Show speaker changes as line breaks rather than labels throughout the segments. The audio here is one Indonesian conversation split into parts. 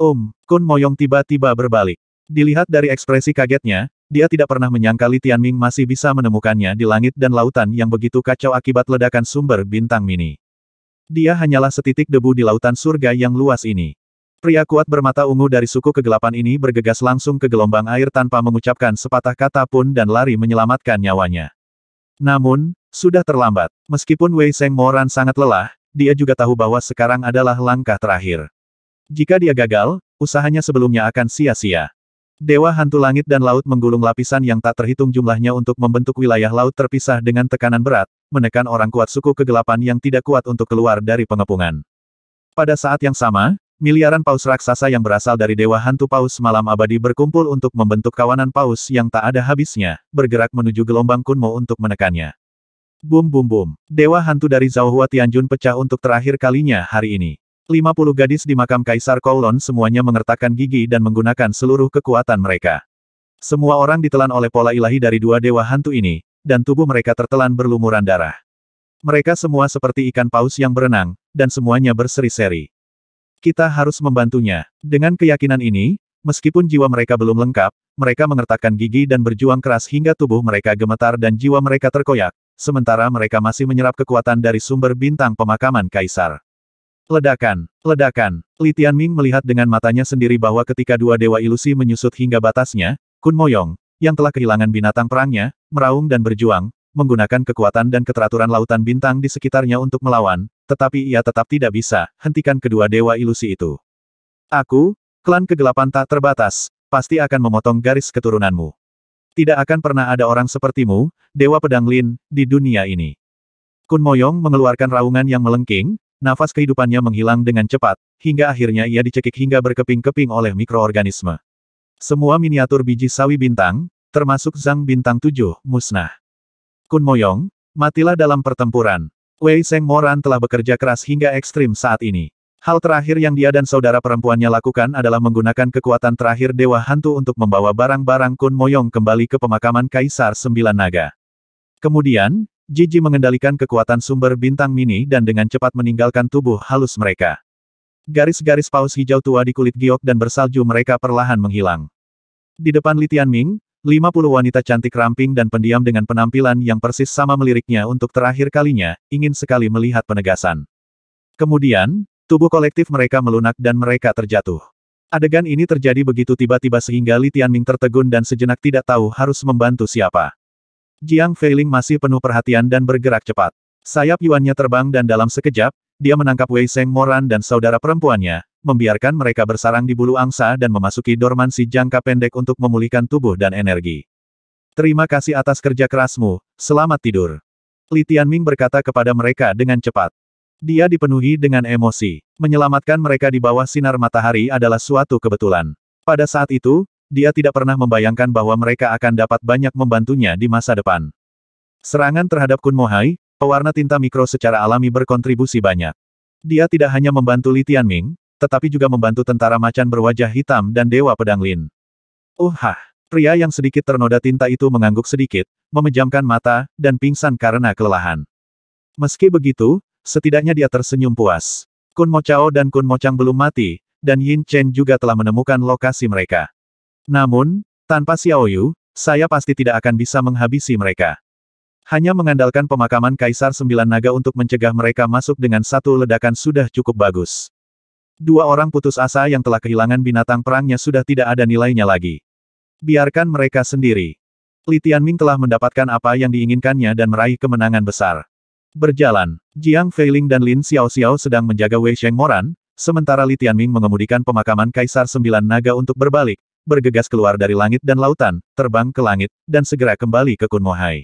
Om, Kun Moyong tiba-tiba berbalik. Dilihat dari ekspresi kagetnya, dia tidak pernah menyangka Li Tianming masih bisa menemukannya di langit dan lautan yang begitu kacau akibat ledakan sumber bintang mini. Dia hanyalah setitik debu di lautan surga yang luas ini. Pria kuat bermata ungu dari suku kegelapan ini bergegas langsung ke gelombang air tanpa mengucapkan sepatah kata pun dan lari menyelamatkan nyawanya. Namun, sudah terlambat. Meskipun Wei Seng Moran sangat lelah, dia juga tahu bahwa sekarang adalah langkah terakhir. Jika dia gagal, usahanya sebelumnya akan sia-sia. Dewa hantu langit dan laut menggulung lapisan yang tak terhitung jumlahnya untuk membentuk wilayah laut terpisah dengan tekanan berat, menekan orang kuat suku kegelapan yang tidak kuat untuk keluar dari pengepungan. Pada saat yang sama, miliaran paus raksasa yang berasal dari Dewa Hantu Paus Malam Abadi berkumpul untuk membentuk kawanan paus yang tak ada habisnya, bergerak menuju gelombang Kunmo untuk menekannya. Bum bum bum. Dewa hantu dari Zhao Tianjun pecah untuk terakhir kalinya hari ini. 50 gadis di makam Kaisar Kowlon semuanya mengertakkan gigi dan menggunakan seluruh kekuatan mereka. Semua orang ditelan oleh pola ilahi dari dua dewa hantu ini, dan tubuh mereka tertelan berlumuran darah. Mereka semua seperti ikan paus yang berenang, dan semuanya berseri-seri. Kita harus membantunya. Dengan keyakinan ini, meskipun jiwa mereka belum lengkap, mereka mengertakkan gigi dan berjuang keras hingga tubuh mereka gemetar dan jiwa mereka terkoyak, sementara mereka masih menyerap kekuatan dari sumber bintang pemakaman kaisar. Ledakan, ledakan. Li Tianming melihat dengan matanya sendiri bahwa ketika dua dewa ilusi menyusut hingga batasnya, Kun Moyong, yang telah kehilangan binatang perangnya, meraung dan berjuang, menggunakan kekuatan dan keteraturan lautan bintang di sekitarnya untuk melawan, tetapi ia tetap tidak bisa hentikan kedua dewa ilusi itu. Aku, klan kegelapan tak terbatas, pasti akan memotong garis keturunanmu. Tidak akan pernah ada orang sepertimu, Dewa Pedang Lin, di dunia ini. Kun Moyong mengeluarkan raungan yang melengking, Nafas kehidupannya menghilang dengan cepat, hingga akhirnya ia dicekik hingga berkeping-keping oleh mikroorganisme. Semua miniatur biji sawi bintang, termasuk Zhang bintang 7, musnah. Kun Moyong, matilah dalam pertempuran. Wei Seng Moran telah bekerja keras hingga ekstrim saat ini. Hal terakhir yang dia dan saudara perempuannya lakukan adalah menggunakan kekuatan terakhir Dewa Hantu untuk membawa barang-barang Kun Moyong kembali ke pemakaman Kaisar Sembilan Naga. Kemudian, Gigi mengendalikan kekuatan sumber bintang mini dan dengan cepat meninggalkan tubuh halus mereka. Garis-garis paus hijau tua di kulit giok dan bersalju mereka perlahan menghilang. Di depan Litian Ming, 50 wanita cantik ramping dan pendiam dengan penampilan yang persis sama meliriknya untuk terakhir kalinya, ingin sekali melihat penegasan. Kemudian, tubuh kolektif mereka melunak dan mereka terjatuh. Adegan ini terjadi begitu tiba-tiba sehingga Litian Ming tertegun dan sejenak tidak tahu harus membantu siapa. Jiang Feiling masih penuh perhatian dan bergerak cepat. Sayap Yuannya terbang dan dalam sekejap, dia menangkap Wei Seng Moran dan saudara perempuannya, membiarkan mereka bersarang di bulu angsa dan memasuki dormansi jangka pendek untuk memulihkan tubuh dan energi. Terima kasih atas kerja kerasmu, selamat tidur. Li Tianming berkata kepada mereka dengan cepat. Dia dipenuhi dengan emosi. Menyelamatkan mereka di bawah sinar matahari adalah suatu kebetulan. Pada saat itu, dia tidak pernah membayangkan bahwa mereka akan dapat banyak membantunya di masa depan. Serangan terhadap Kun Mohai, pewarna tinta mikro secara alami berkontribusi banyak. Dia tidak hanya membantu Li Tianming, tetapi juga membantu tentara macan berwajah hitam dan Dewa Pedang Lin. Uhah! Oh, Pria yang sedikit ternoda tinta itu mengangguk sedikit, memejamkan mata, dan pingsan karena kelelahan. Meski begitu, setidaknya dia tersenyum puas. Kun Mo Chao dan Kun Mo Chang belum mati, dan Yin Chen juga telah menemukan lokasi mereka. Namun, tanpa Xiao Yu saya pasti tidak akan bisa menghabisi mereka. Hanya mengandalkan pemakaman Kaisar Sembilan Naga untuk mencegah mereka masuk dengan satu ledakan sudah cukup bagus. Dua orang putus asa yang telah kehilangan binatang perangnya sudah tidak ada nilainya lagi. Biarkan mereka sendiri. Li Tianming telah mendapatkan apa yang diinginkannya dan meraih kemenangan besar. Berjalan, Jiang Feiling dan Lin Xiao Xiao sedang menjaga Wei Sheng Moran, sementara Li Tianming mengemudikan pemakaman Kaisar Sembilan Naga untuk berbalik, bergegas keluar dari langit dan lautan, terbang ke langit, dan segera kembali ke Kunmohai.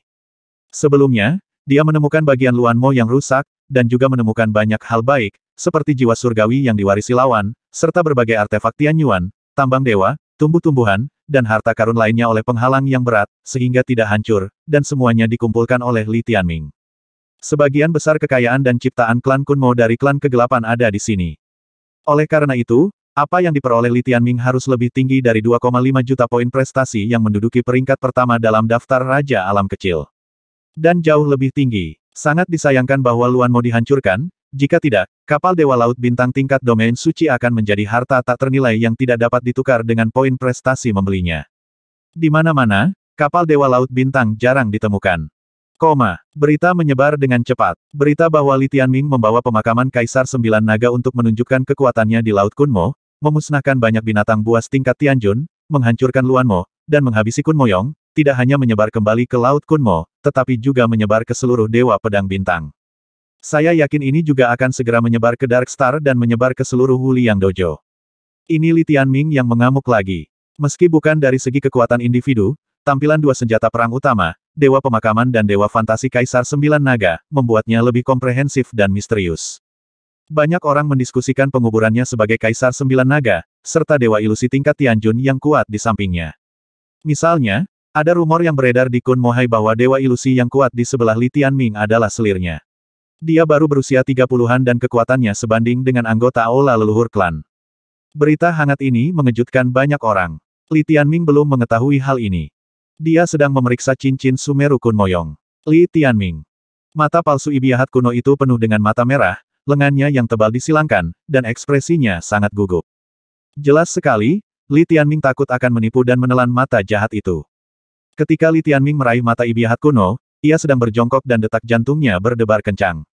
Sebelumnya, dia menemukan bagian Luan Mo yang rusak, dan juga menemukan banyak hal baik, seperti jiwa surgawi yang diwarisi lawan, serta berbagai artefak Tianyuan, tambang dewa, tumbuh-tumbuhan, dan harta karun lainnya oleh penghalang yang berat, sehingga tidak hancur, dan semuanya dikumpulkan oleh Li Tianming. Sebagian besar kekayaan dan ciptaan klan Kunmo dari klan kegelapan ada di sini. Oleh karena itu, apa yang diperoleh Li Tianming harus lebih tinggi dari 2,5 juta poin prestasi yang menduduki peringkat pertama dalam daftar Raja Alam Kecil. Dan jauh lebih tinggi. Sangat disayangkan bahwa Luan mau dihancurkan, jika tidak, kapal Dewa Laut Bintang tingkat domain suci akan menjadi harta tak ternilai yang tidak dapat ditukar dengan poin prestasi membelinya. Di mana-mana, kapal Dewa Laut Bintang jarang ditemukan. Koma. Berita menyebar dengan cepat. Berita bahwa Li Tianming membawa pemakaman Kaisar Sembilan Naga untuk menunjukkan kekuatannya di Laut Kunmo, memusnahkan banyak binatang buas tingkat Tianjun, menghancurkan Luanmo, dan menghabisi Kunmoyong, tidak hanya menyebar kembali ke Laut Kunmo, tetapi juga menyebar ke seluruh Dewa Pedang Bintang. Saya yakin ini juga akan segera menyebar ke Dark Star dan menyebar ke seluruh Huliang Dojo. Ini Li Tianming yang mengamuk lagi. Meski bukan dari segi kekuatan individu, tampilan dua senjata perang utama, Dewa Pemakaman dan Dewa Fantasi Kaisar Sembilan Naga, membuatnya lebih komprehensif dan misterius. Banyak orang mendiskusikan penguburannya sebagai Kaisar Sembilan Naga, serta Dewa Ilusi tingkat Tianjun yang kuat di sampingnya. Misalnya, ada rumor yang beredar di Kun Mohai bahwa Dewa Ilusi yang kuat di sebelah Li Tianming adalah selirnya. Dia baru berusia 30-an dan kekuatannya sebanding dengan anggota Aula leluhur klan. Berita hangat ini mengejutkan banyak orang. Li Tianming belum mengetahui hal ini. Dia sedang memeriksa cincin Sumeru Kun Moyong. Li Tianming. Mata palsu ibiahat kuno itu penuh dengan mata merah, lengannya yang tebal disilangkan, dan ekspresinya sangat gugup. Jelas sekali, Li Tianming takut akan menipu dan menelan mata jahat itu. Ketika Li Tianming meraih mata ibiahat kuno, ia sedang berjongkok dan detak jantungnya berdebar kencang.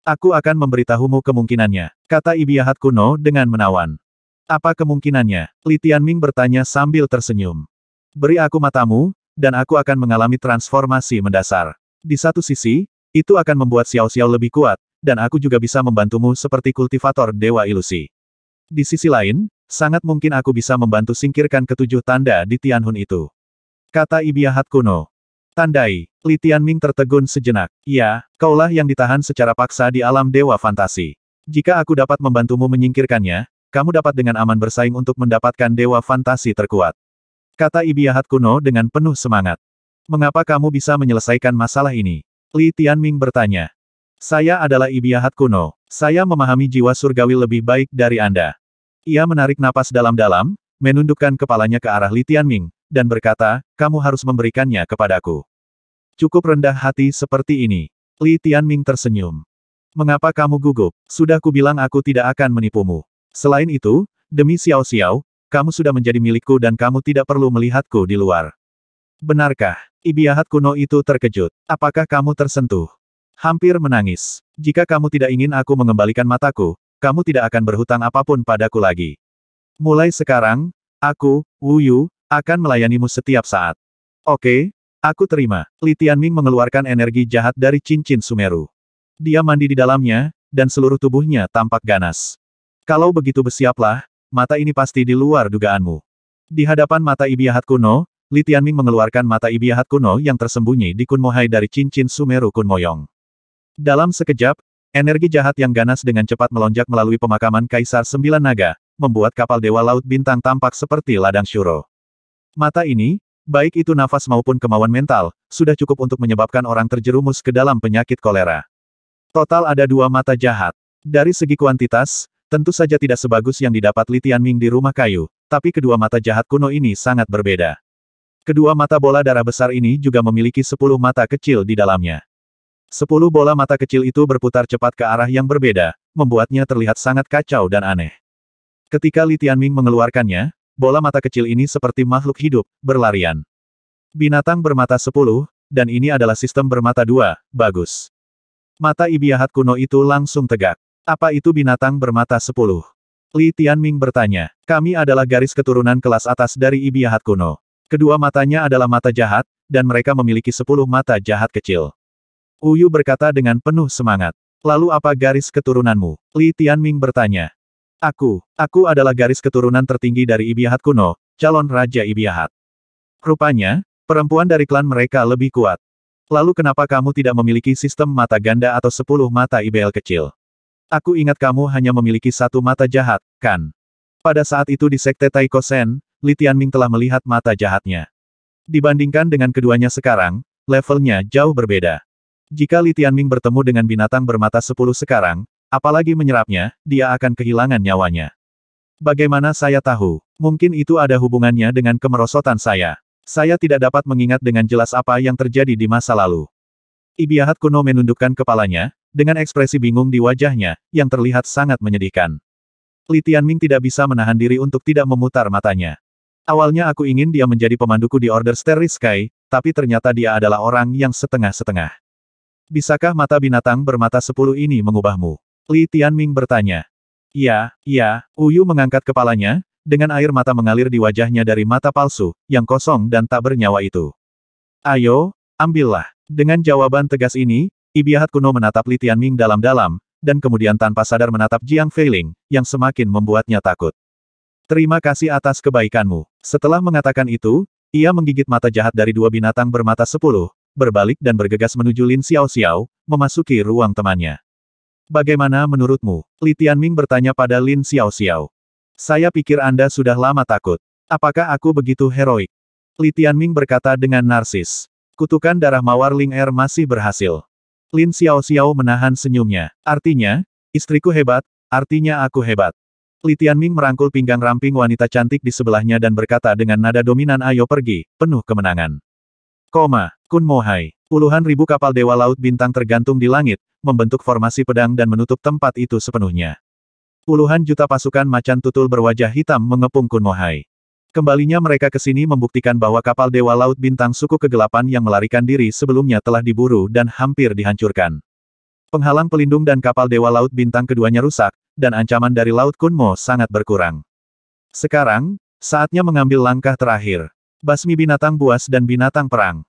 Aku akan memberitahumu kemungkinannya, kata ibiahat kuno dengan menawan. Apa kemungkinannya? Li Tianming bertanya sambil tersenyum. Beri aku matamu, dan aku akan mengalami transformasi mendasar. Di satu sisi, itu akan membuat Xiao Xiao lebih kuat, dan aku juga bisa membantumu seperti kultivator Dewa Ilusi. Di sisi lain, sangat mungkin aku bisa membantu singkirkan ketujuh tanda di Tianhun itu. Kata Ibiahat kuno. Tandai, Li Tianming tertegun sejenak. Ya, kaulah yang ditahan secara paksa di alam Dewa Fantasi. Jika aku dapat membantumu menyingkirkannya, kamu dapat dengan aman bersaing untuk mendapatkan Dewa Fantasi terkuat. Kata Ibiahat kuno dengan penuh semangat. Mengapa kamu bisa menyelesaikan masalah ini? Li Tianming bertanya. Saya adalah Ibiahat kuno. Saya memahami jiwa surgawi lebih baik dari Anda. Ia menarik napas dalam-dalam, menundukkan kepalanya ke arah Li Tianming, dan berkata, kamu harus memberikannya kepadaku. Cukup rendah hati seperti ini. Li Tianming tersenyum. Mengapa kamu gugup? Sudah kubilang aku tidak akan menipumu. Selain itu, demi Xiao Xiao, kamu sudah menjadi milikku dan kamu tidak perlu melihatku di luar. Benarkah? Ibiahat kuno itu terkejut. Apakah kamu tersentuh? Hampir menangis. Jika kamu tidak ingin aku mengembalikan mataku, kamu tidak akan berhutang apapun padaku lagi. Mulai sekarang, aku, Wuyu, akan melayanimu setiap saat. Oke, aku terima. Li Tianming mengeluarkan energi jahat dari cincin Sumeru. Dia mandi di dalamnya, dan seluruh tubuhnya tampak ganas. Kalau begitu bersiaplah, mata ini pasti di luar dugaanmu. Di hadapan mata ibiahat kuno, Li Tianming mengeluarkan mata ibiahat kuno yang tersembunyi di Kunmohai dari cincin Sumeru Kunmoyong. Dalam sekejap, energi jahat yang ganas dengan cepat melonjak melalui pemakaman Kaisar Sembilan Naga, membuat kapal Dewa Laut Bintang tampak seperti ladang syuro. Mata ini, baik itu nafas maupun kemauan mental, sudah cukup untuk menyebabkan orang terjerumus ke dalam penyakit kolera. Total ada dua mata jahat. Dari segi kuantitas, tentu saja tidak sebagus yang didapat Litian Ming di rumah kayu, tapi kedua mata jahat kuno ini sangat berbeda. Kedua mata bola darah besar ini juga memiliki sepuluh mata kecil di dalamnya. Sepuluh bola mata kecil itu berputar cepat ke arah yang berbeda, membuatnya terlihat sangat kacau dan aneh. Ketika Li Tianming mengeluarkannya, bola mata kecil ini seperti makhluk hidup, berlarian. Binatang bermata sepuluh, dan ini adalah sistem bermata dua, bagus. Mata ibiahat kuno itu langsung tegak. Apa itu binatang bermata sepuluh? Li Tianming bertanya. Kami adalah garis keturunan kelas atas dari ibiahat kuno. Kedua matanya adalah mata jahat, dan mereka memiliki sepuluh mata jahat kecil. Uyu berkata dengan penuh semangat. Lalu apa garis keturunanmu? Li Tianming bertanya. Aku, aku adalah garis keturunan tertinggi dari Ibiahat kuno, calon Raja Ibiahat. Rupanya, perempuan dari klan mereka lebih kuat. Lalu kenapa kamu tidak memiliki sistem mata ganda atau sepuluh mata IBL kecil? Aku ingat kamu hanya memiliki satu mata jahat, kan? Pada saat itu di Sekte Taikosen, Sen, Li Tianming telah melihat mata jahatnya. Dibandingkan dengan keduanya sekarang, levelnya jauh berbeda. Jika Li Tianming bertemu dengan binatang bermata sepuluh sekarang, apalagi menyerapnya, dia akan kehilangan nyawanya. Bagaimana saya tahu? Mungkin itu ada hubungannya dengan kemerosotan saya. Saya tidak dapat mengingat dengan jelas apa yang terjadi di masa lalu. Ibiahat kuno menundukkan kepalanya, dengan ekspresi bingung di wajahnya, yang terlihat sangat menyedihkan. Li Tianming tidak bisa menahan diri untuk tidak memutar matanya. Awalnya aku ingin dia menjadi pemanduku di Order Starry Sky, tapi ternyata dia adalah orang yang setengah-setengah. Bisakah mata binatang bermata sepuluh ini mengubahmu? Li Tianming bertanya. Ya, ya, Uyu mengangkat kepalanya, dengan air mata mengalir di wajahnya dari mata palsu, yang kosong dan tak bernyawa itu. Ayo, ambillah. Dengan jawaban tegas ini, Ibiahat kuno menatap Li Tianming dalam-dalam, dan kemudian tanpa sadar menatap Jiang Feiling, yang semakin membuatnya takut. Terima kasih atas kebaikanmu. Setelah mengatakan itu, ia menggigit mata jahat dari dua binatang bermata sepuluh, berbalik dan bergegas menuju Lin Xiao Xiao, memasuki ruang temannya. Bagaimana menurutmu? Li Tianming bertanya pada Lin Xiao Xiao. Saya pikir Anda sudah lama takut. Apakah aku begitu heroik? Li Tianming berkata dengan narsis. Kutukan darah mawar Ling Er masih berhasil. Lin Xiao Xiao menahan senyumnya. Artinya, istriku hebat, artinya aku hebat. Li Tianming merangkul pinggang ramping wanita cantik di sebelahnya dan berkata dengan nada dominan ayo pergi, penuh kemenangan. Koma, Mohai. puluhan ribu kapal Dewa Laut Bintang tergantung di langit, membentuk formasi pedang dan menutup tempat itu sepenuhnya. Puluhan juta pasukan macan tutul berwajah hitam mengepung Kun Mohai. Kembalinya mereka ke sini membuktikan bahwa kapal Dewa Laut Bintang Suku Kegelapan yang melarikan diri sebelumnya telah diburu dan hampir dihancurkan. Penghalang pelindung dan kapal Dewa Laut Bintang keduanya rusak, dan ancaman dari Laut Kunmo sangat berkurang. Sekarang, saatnya mengambil langkah terakhir. Basmi binatang buas dan binatang perang.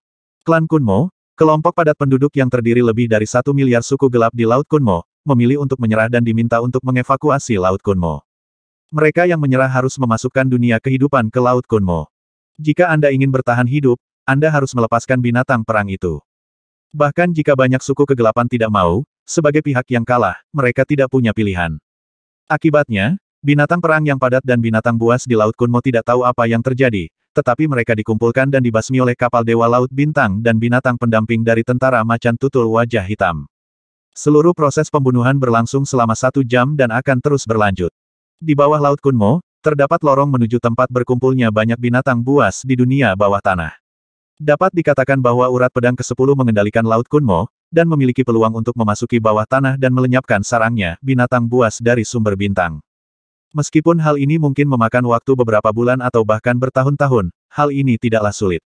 Klan Kunmo, kelompok padat penduduk yang terdiri lebih dari satu miliar suku gelap di Laut Kunmo, memilih untuk menyerah dan diminta untuk mengevakuasi Laut Kunmo. Mereka yang menyerah harus memasukkan dunia kehidupan ke Laut Kunmo. Jika Anda ingin bertahan hidup, Anda harus melepaskan binatang perang itu. Bahkan jika banyak suku kegelapan tidak mau, sebagai pihak yang kalah, mereka tidak punya pilihan. Akibatnya, binatang perang yang padat dan binatang buas di Laut Kunmo tidak tahu apa yang terjadi, tetapi mereka dikumpulkan dan dibasmi oleh kapal Dewa Laut Bintang dan binatang pendamping dari tentara macan tutul wajah hitam. Seluruh proses pembunuhan berlangsung selama satu jam dan akan terus berlanjut. Di bawah Laut Kunmo, terdapat lorong menuju tempat berkumpulnya banyak binatang buas di dunia bawah tanah. Dapat dikatakan bahwa urat pedang ke-10 mengendalikan Laut Kunmo, dan memiliki peluang untuk memasuki bawah tanah dan melenyapkan sarangnya, binatang buas dari sumber bintang. Meskipun hal ini mungkin memakan waktu beberapa bulan atau bahkan bertahun-tahun, hal ini tidaklah sulit.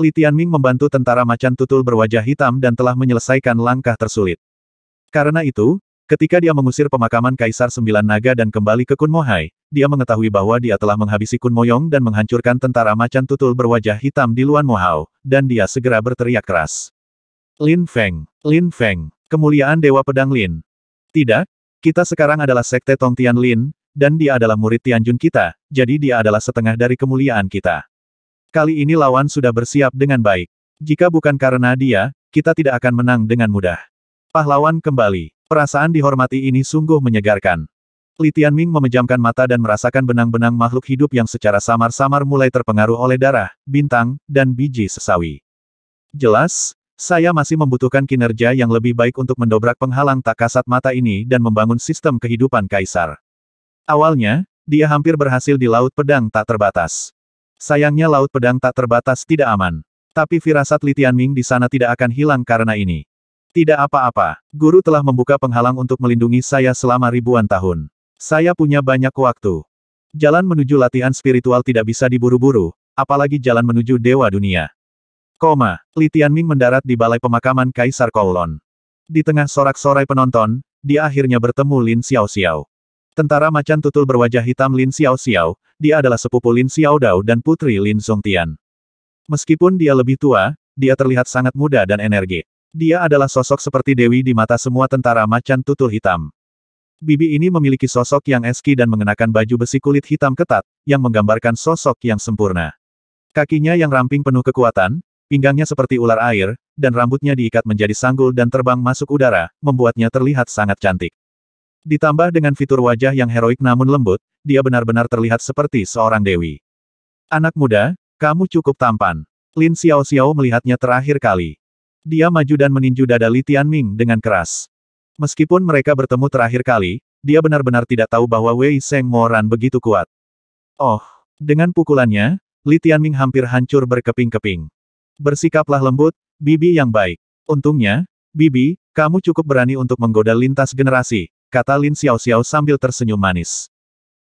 Li Tianming membantu tentara macan tutul berwajah hitam dan telah menyelesaikan langkah tersulit. Karena itu, ketika dia mengusir pemakaman Kaisar Sembilan Naga dan kembali ke Kun Mohai, dia mengetahui bahwa dia telah menghabisi Kun Yong dan menghancurkan tentara macan tutul berwajah hitam di Luan Mohao, dan dia segera berteriak keras. Lin Feng, Lin Feng, kemuliaan Dewa Pedang Lin. Tidak, kita sekarang adalah Sekte Tongtian Lin, dan dia adalah murid Tianjun kita, jadi dia adalah setengah dari kemuliaan kita. Kali ini lawan sudah bersiap dengan baik. Jika bukan karena dia, kita tidak akan menang dengan mudah. Pahlawan kembali. Perasaan dihormati ini sungguh menyegarkan. Li Tianming memejamkan mata dan merasakan benang-benang makhluk hidup yang secara samar-samar mulai terpengaruh oleh darah, bintang, dan biji sesawi. Jelas, saya masih membutuhkan kinerja yang lebih baik untuk mendobrak penghalang tak kasat mata ini dan membangun sistem kehidupan kaisar. Awalnya, dia hampir berhasil di Laut Pedang Tak Terbatas. Sayangnya Laut Pedang Tak Terbatas tidak aman. Tapi firasat Li Tianming di sana tidak akan hilang karena ini. Tidak apa-apa, guru telah membuka penghalang untuk melindungi saya selama ribuan tahun. Saya punya banyak waktu. Jalan menuju latihan spiritual tidak bisa diburu-buru, apalagi jalan menuju Dewa Dunia. Koma, Li Tianming mendarat di Balai Pemakaman Kaisar Kowloon. Di tengah sorak-sorai penonton, dia akhirnya bertemu Lin Xiaoxiao. Xiao. Tentara macan tutul berwajah hitam Lin Xiao Xiao, dia adalah sepupu Lin Xiao Dao dan putri Lin Song Tian. Meskipun dia lebih tua, dia terlihat sangat muda dan energi. Dia adalah sosok seperti dewi di mata semua tentara macan tutul hitam. Bibi ini memiliki sosok yang eski dan mengenakan baju besi kulit hitam ketat, yang menggambarkan sosok yang sempurna. Kakinya yang ramping penuh kekuatan, pinggangnya seperti ular air, dan rambutnya diikat menjadi sanggul dan terbang masuk udara, membuatnya terlihat sangat cantik. Ditambah dengan fitur wajah yang heroik namun lembut, dia benar-benar terlihat seperti seorang dewi. Anak muda, kamu cukup tampan. Lin Xiao Xiao melihatnya terakhir kali. Dia maju dan meninju dada Li Tianming dengan keras. Meskipun mereka bertemu terakhir kali, dia benar-benar tidak tahu bahwa Wei Seng Moran begitu kuat. Oh, dengan pukulannya, Li Tianming hampir hancur berkeping-keping. Bersikaplah lembut, Bibi yang baik. Untungnya, Bibi, kamu cukup berani untuk menggoda lintas generasi, kata Lin Xiao Xiao sambil tersenyum manis.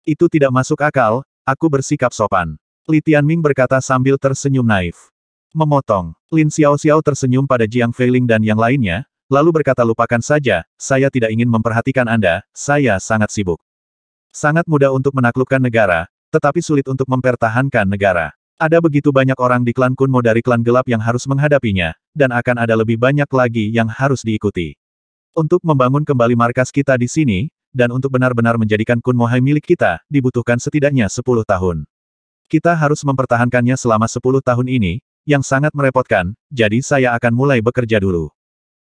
Itu tidak masuk akal, aku bersikap sopan. Li Tianming berkata sambil tersenyum naif. Memotong, Lin Xiao Xiao tersenyum pada Jiang Feiling dan yang lainnya, lalu berkata lupakan saja, saya tidak ingin memperhatikan Anda, saya sangat sibuk. Sangat mudah untuk menaklukkan negara, tetapi sulit untuk mempertahankan negara. Ada begitu banyak orang di klan Kunmo dari klan gelap yang harus menghadapinya, dan akan ada lebih banyak lagi yang harus diikuti. Untuk membangun kembali markas kita di sini, dan untuk benar-benar menjadikan Kunmohai milik kita, dibutuhkan setidaknya 10 tahun. Kita harus mempertahankannya selama 10 tahun ini, yang sangat merepotkan, jadi saya akan mulai bekerja dulu.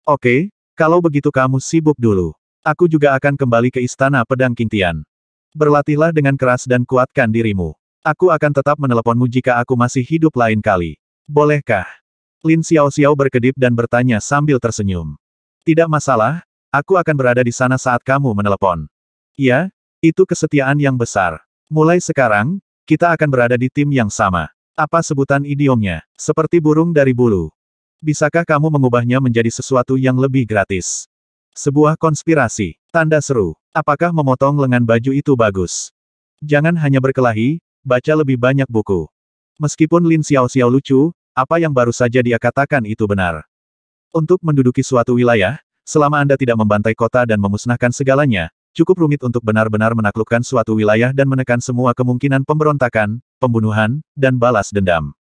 Oke, kalau begitu kamu sibuk dulu. Aku juga akan kembali ke Istana Pedang Kintian. Berlatihlah dengan keras dan kuatkan dirimu. Aku akan tetap meneleponmu jika aku masih hidup lain kali. Bolehkah? Lin Xiao Xiao berkedip dan bertanya sambil tersenyum. Tidak masalah, aku akan berada di sana saat kamu menelepon. Ya, itu kesetiaan yang besar. Mulai sekarang, kita akan berada di tim yang sama. Apa sebutan idiomnya? Seperti burung dari bulu. Bisakah kamu mengubahnya menjadi sesuatu yang lebih gratis? Sebuah konspirasi. Tanda seru. Apakah memotong lengan baju itu bagus? Jangan hanya berkelahi, baca lebih banyak buku. Meskipun Lin Xiao Xiao lucu, apa yang baru saja dia katakan itu benar. Untuk menduduki suatu wilayah, selama Anda tidak membantai kota dan memusnahkan segalanya, cukup rumit untuk benar-benar menaklukkan suatu wilayah dan menekan semua kemungkinan pemberontakan, pembunuhan, dan balas dendam.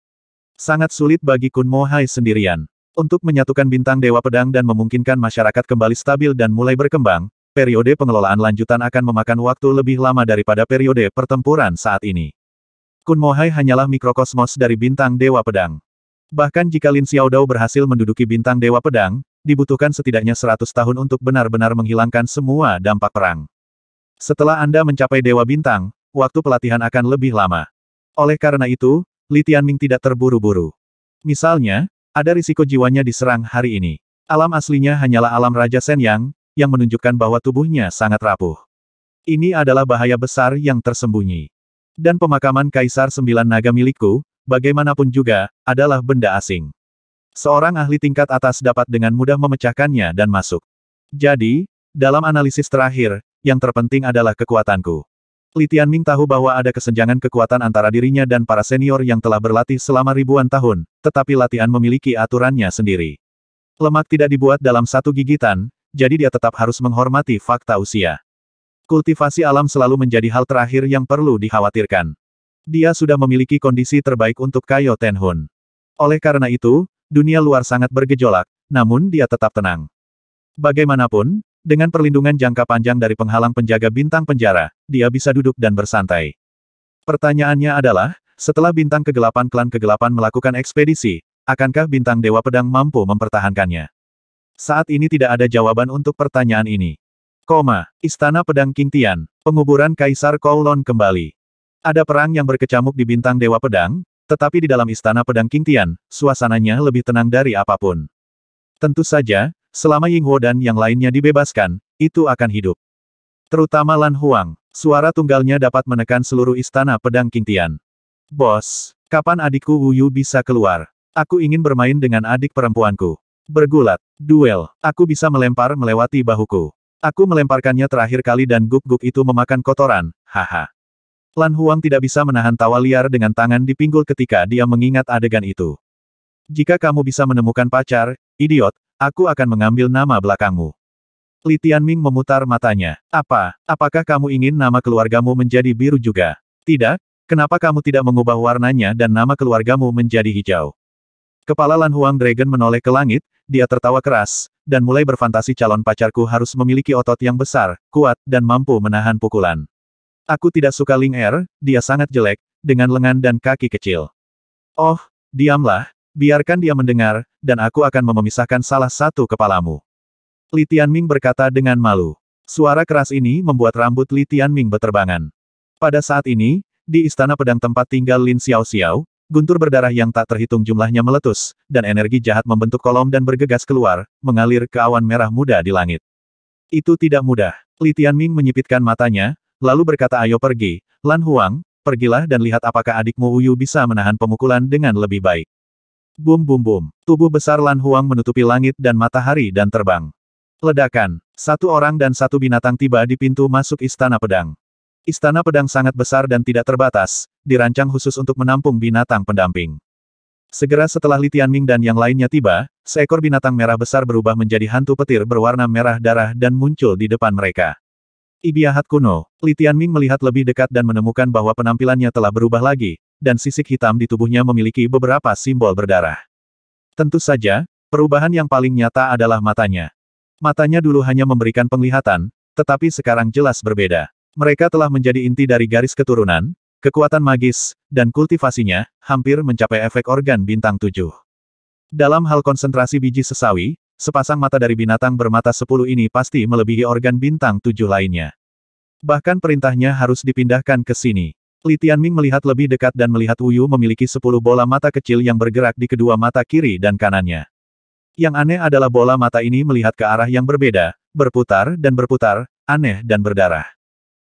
Sangat sulit bagi Kun Mo Hai sendirian. Untuk menyatukan bintang Dewa Pedang dan memungkinkan masyarakat kembali stabil dan mulai berkembang, periode pengelolaan lanjutan akan memakan waktu lebih lama daripada periode pertempuran saat ini. Kun Mohai hanyalah mikrokosmos dari bintang Dewa Pedang. Bahkan jika Lin Xiaodao berhasil menduduki bintang Dewa Pedang, dibutuhkan setidaknya 100 tahun untuk benar-benar menghilangkan semua dampak perang. Setelah Anda mencapai Dewa Bintang, waktu pelatihan akan lebih lama. Oleh karena itu, Li Tianming tidak terburu-buru. Misalnya, ada risiko jiwanya diserang hari ini. Alam aslinya hanyalah alam Raja Sen Yang, yang menunjukkan bahwa tubuhnya sangat rapuh. Ini adalah bahaya besar yang tersembunyi. Dan pemakaman Kaisar Sembilan Naga milikku, bagaimanapun juga, adalah benda asing. Seorang ahli tingkat atas dapat dengan mudah memecahkannya dan masuk. Jadi, dalam analisis terakhir, yang terpenting adalah kekuatanku. Li Tianming tahu bahwa ada kesenjangan kekuatan antara dirinya dan para senior yang telah berlatih selama ribuan tahun, tetapi latihan memiliki aturannya sendiri. Lemak tidak dibuat dalam satu gigitan, jadi dia tetap harus menghormati fakta usia. Kultivasi alam selalu menjadi hal terakhir yang perlu dikhawatirkan. Dia sudah memiliki kondisi terbaik untuk Kaio Tenhun. Oleh karena itu, dunia luar sangat bergejolak, namun dia tetap tenang. Bagaimanapun, dengan perlindungan jangka panjang dari penghalang penjaga bintang penjara, dia bisa duduk dan bersantai. Pertanyaannya adalah, setelah bintang kegelapan klan kegelapan melakukan ekspedisi, akankah bintang Dewa Pedang mampu mempertahankannya? Saat ini tidak ada jawaban untuk pertanyaan ini. Koma, Istana Pedang King Tian, penguburan Kaisar Kowlon kembali. Ada perang yang berkecamuk di bintang Dewa Pedang, tetapi di dalam istana pedang King Tian, suasananya lebih tenang dari apapun. Tentu saja, selama Ying Huo dan yang lainnya dibebaskan, itu akan hidup. Terutama Lan Huang, suara tunggalnya dapat menekan seluruh istana pedang King Tian. Bos, kapan adikku Wuyu bisa keluar? Aku ingin bermain dengan adik perempuanku. Bergulat, duel, aku bisa melempar melewati bahuku. Aku melemparkannya terakhir kali dan guk-guk itu memakan kotoran, haha. Lan Huang tidak bisa menahan tawa liar dengan tangan di pinggul ketika dia mengingat adegan itu. Jika kamu bisa menemukan pacar, idiot, aku akan mengambil nama belakangmu. Li Tianming memutar matanya. Apa, apakah kamu ingin nama keluargamu menjadi biru juga? Tidak, kenapa kamu tidak mengubah warnanya dan nama keluargamu menjadi hijau? Kepala Lan Huang Dragon menoleh ke langit, dia tertawa keras, dan mulai berfantasi calon pacarku harus memiliki otot yang besar, kuat, dan mampu menahan pukulan. Aku tidak suka Ling Er, dia sangat jelek, dengan lengan dan kaki kecil. Oh, diamlah, biarkan dia mendengar, dan aku akan memisahkan salah satu kepalamu. Li Tianming berkata dengan malu. Suara keras ini membuat rambut Li Tianming beterbangan. Pada saat ini, di istana pedang tempat tinggal Lin Xiao Xiao, guntur berdarah yang tak terhitung jumlahnya meletus, dan energi jahat membentuk kolom dan bergegas keluar, mengalir ke awan merah muda di langit. Itu tidak mudah. Li Tianming menyipitkan matanya, lalu berkata ayo pergi, Lan Huang, pergilah dan lihat apakah adikmu Uyu bisa menahan pemukulan dengan lebih baik. Bum bum bum, tubuh besar Lan Huang menutupi langit dan matahari dan terbang. Ledakan, satu orang dan satu binatang tiba di pintu masuk Istana Pedang. Istana Pedang sangat besar dan tidak terbatas, dirancang khusus untuk menampung binatang pendamping. Segera setelah Li Tianming dan yang lainnya tiba, seekor binatang merah besar berubah menjadi hantu petir berwarna merah darah dan muncul di depan mereka. Ibiahat kuno, Li Tianming melihat lebih dekat dan menemukan bahwa penampilannya telah berubah lagi, dan sisik hitam di tubuhnya memiliki beberapa simbol berdarah. Tentu saja, perubahan yang paling nyata adalah matanya. Matanya dulu hanya memberikan penglihatan, tetapi sekarang jelas berbeda. Mereka telah menjadi inti dari garis keturunan, kekuatan magis, dan kultivasinya, hampir mencapai efek organ bintang tujuh. Dalam hal konsentrasi biji sesawi, sepasang mata dari binatang bermata sepuluh ini pasti melebihi organ bintang tujuh lainnya. Bahkan perintahnya harus dipindahkan ke sini. Li Tianming melihat lebih dekat dan melihat Yu memiliki sepuluh bola mata kecil yang bergerak di kedua mata kiri dan kanannya. Yang aneh adalah bola mata ini melihat ke arah yang berbeda, berputar dan berputar, aneh dan berdarah.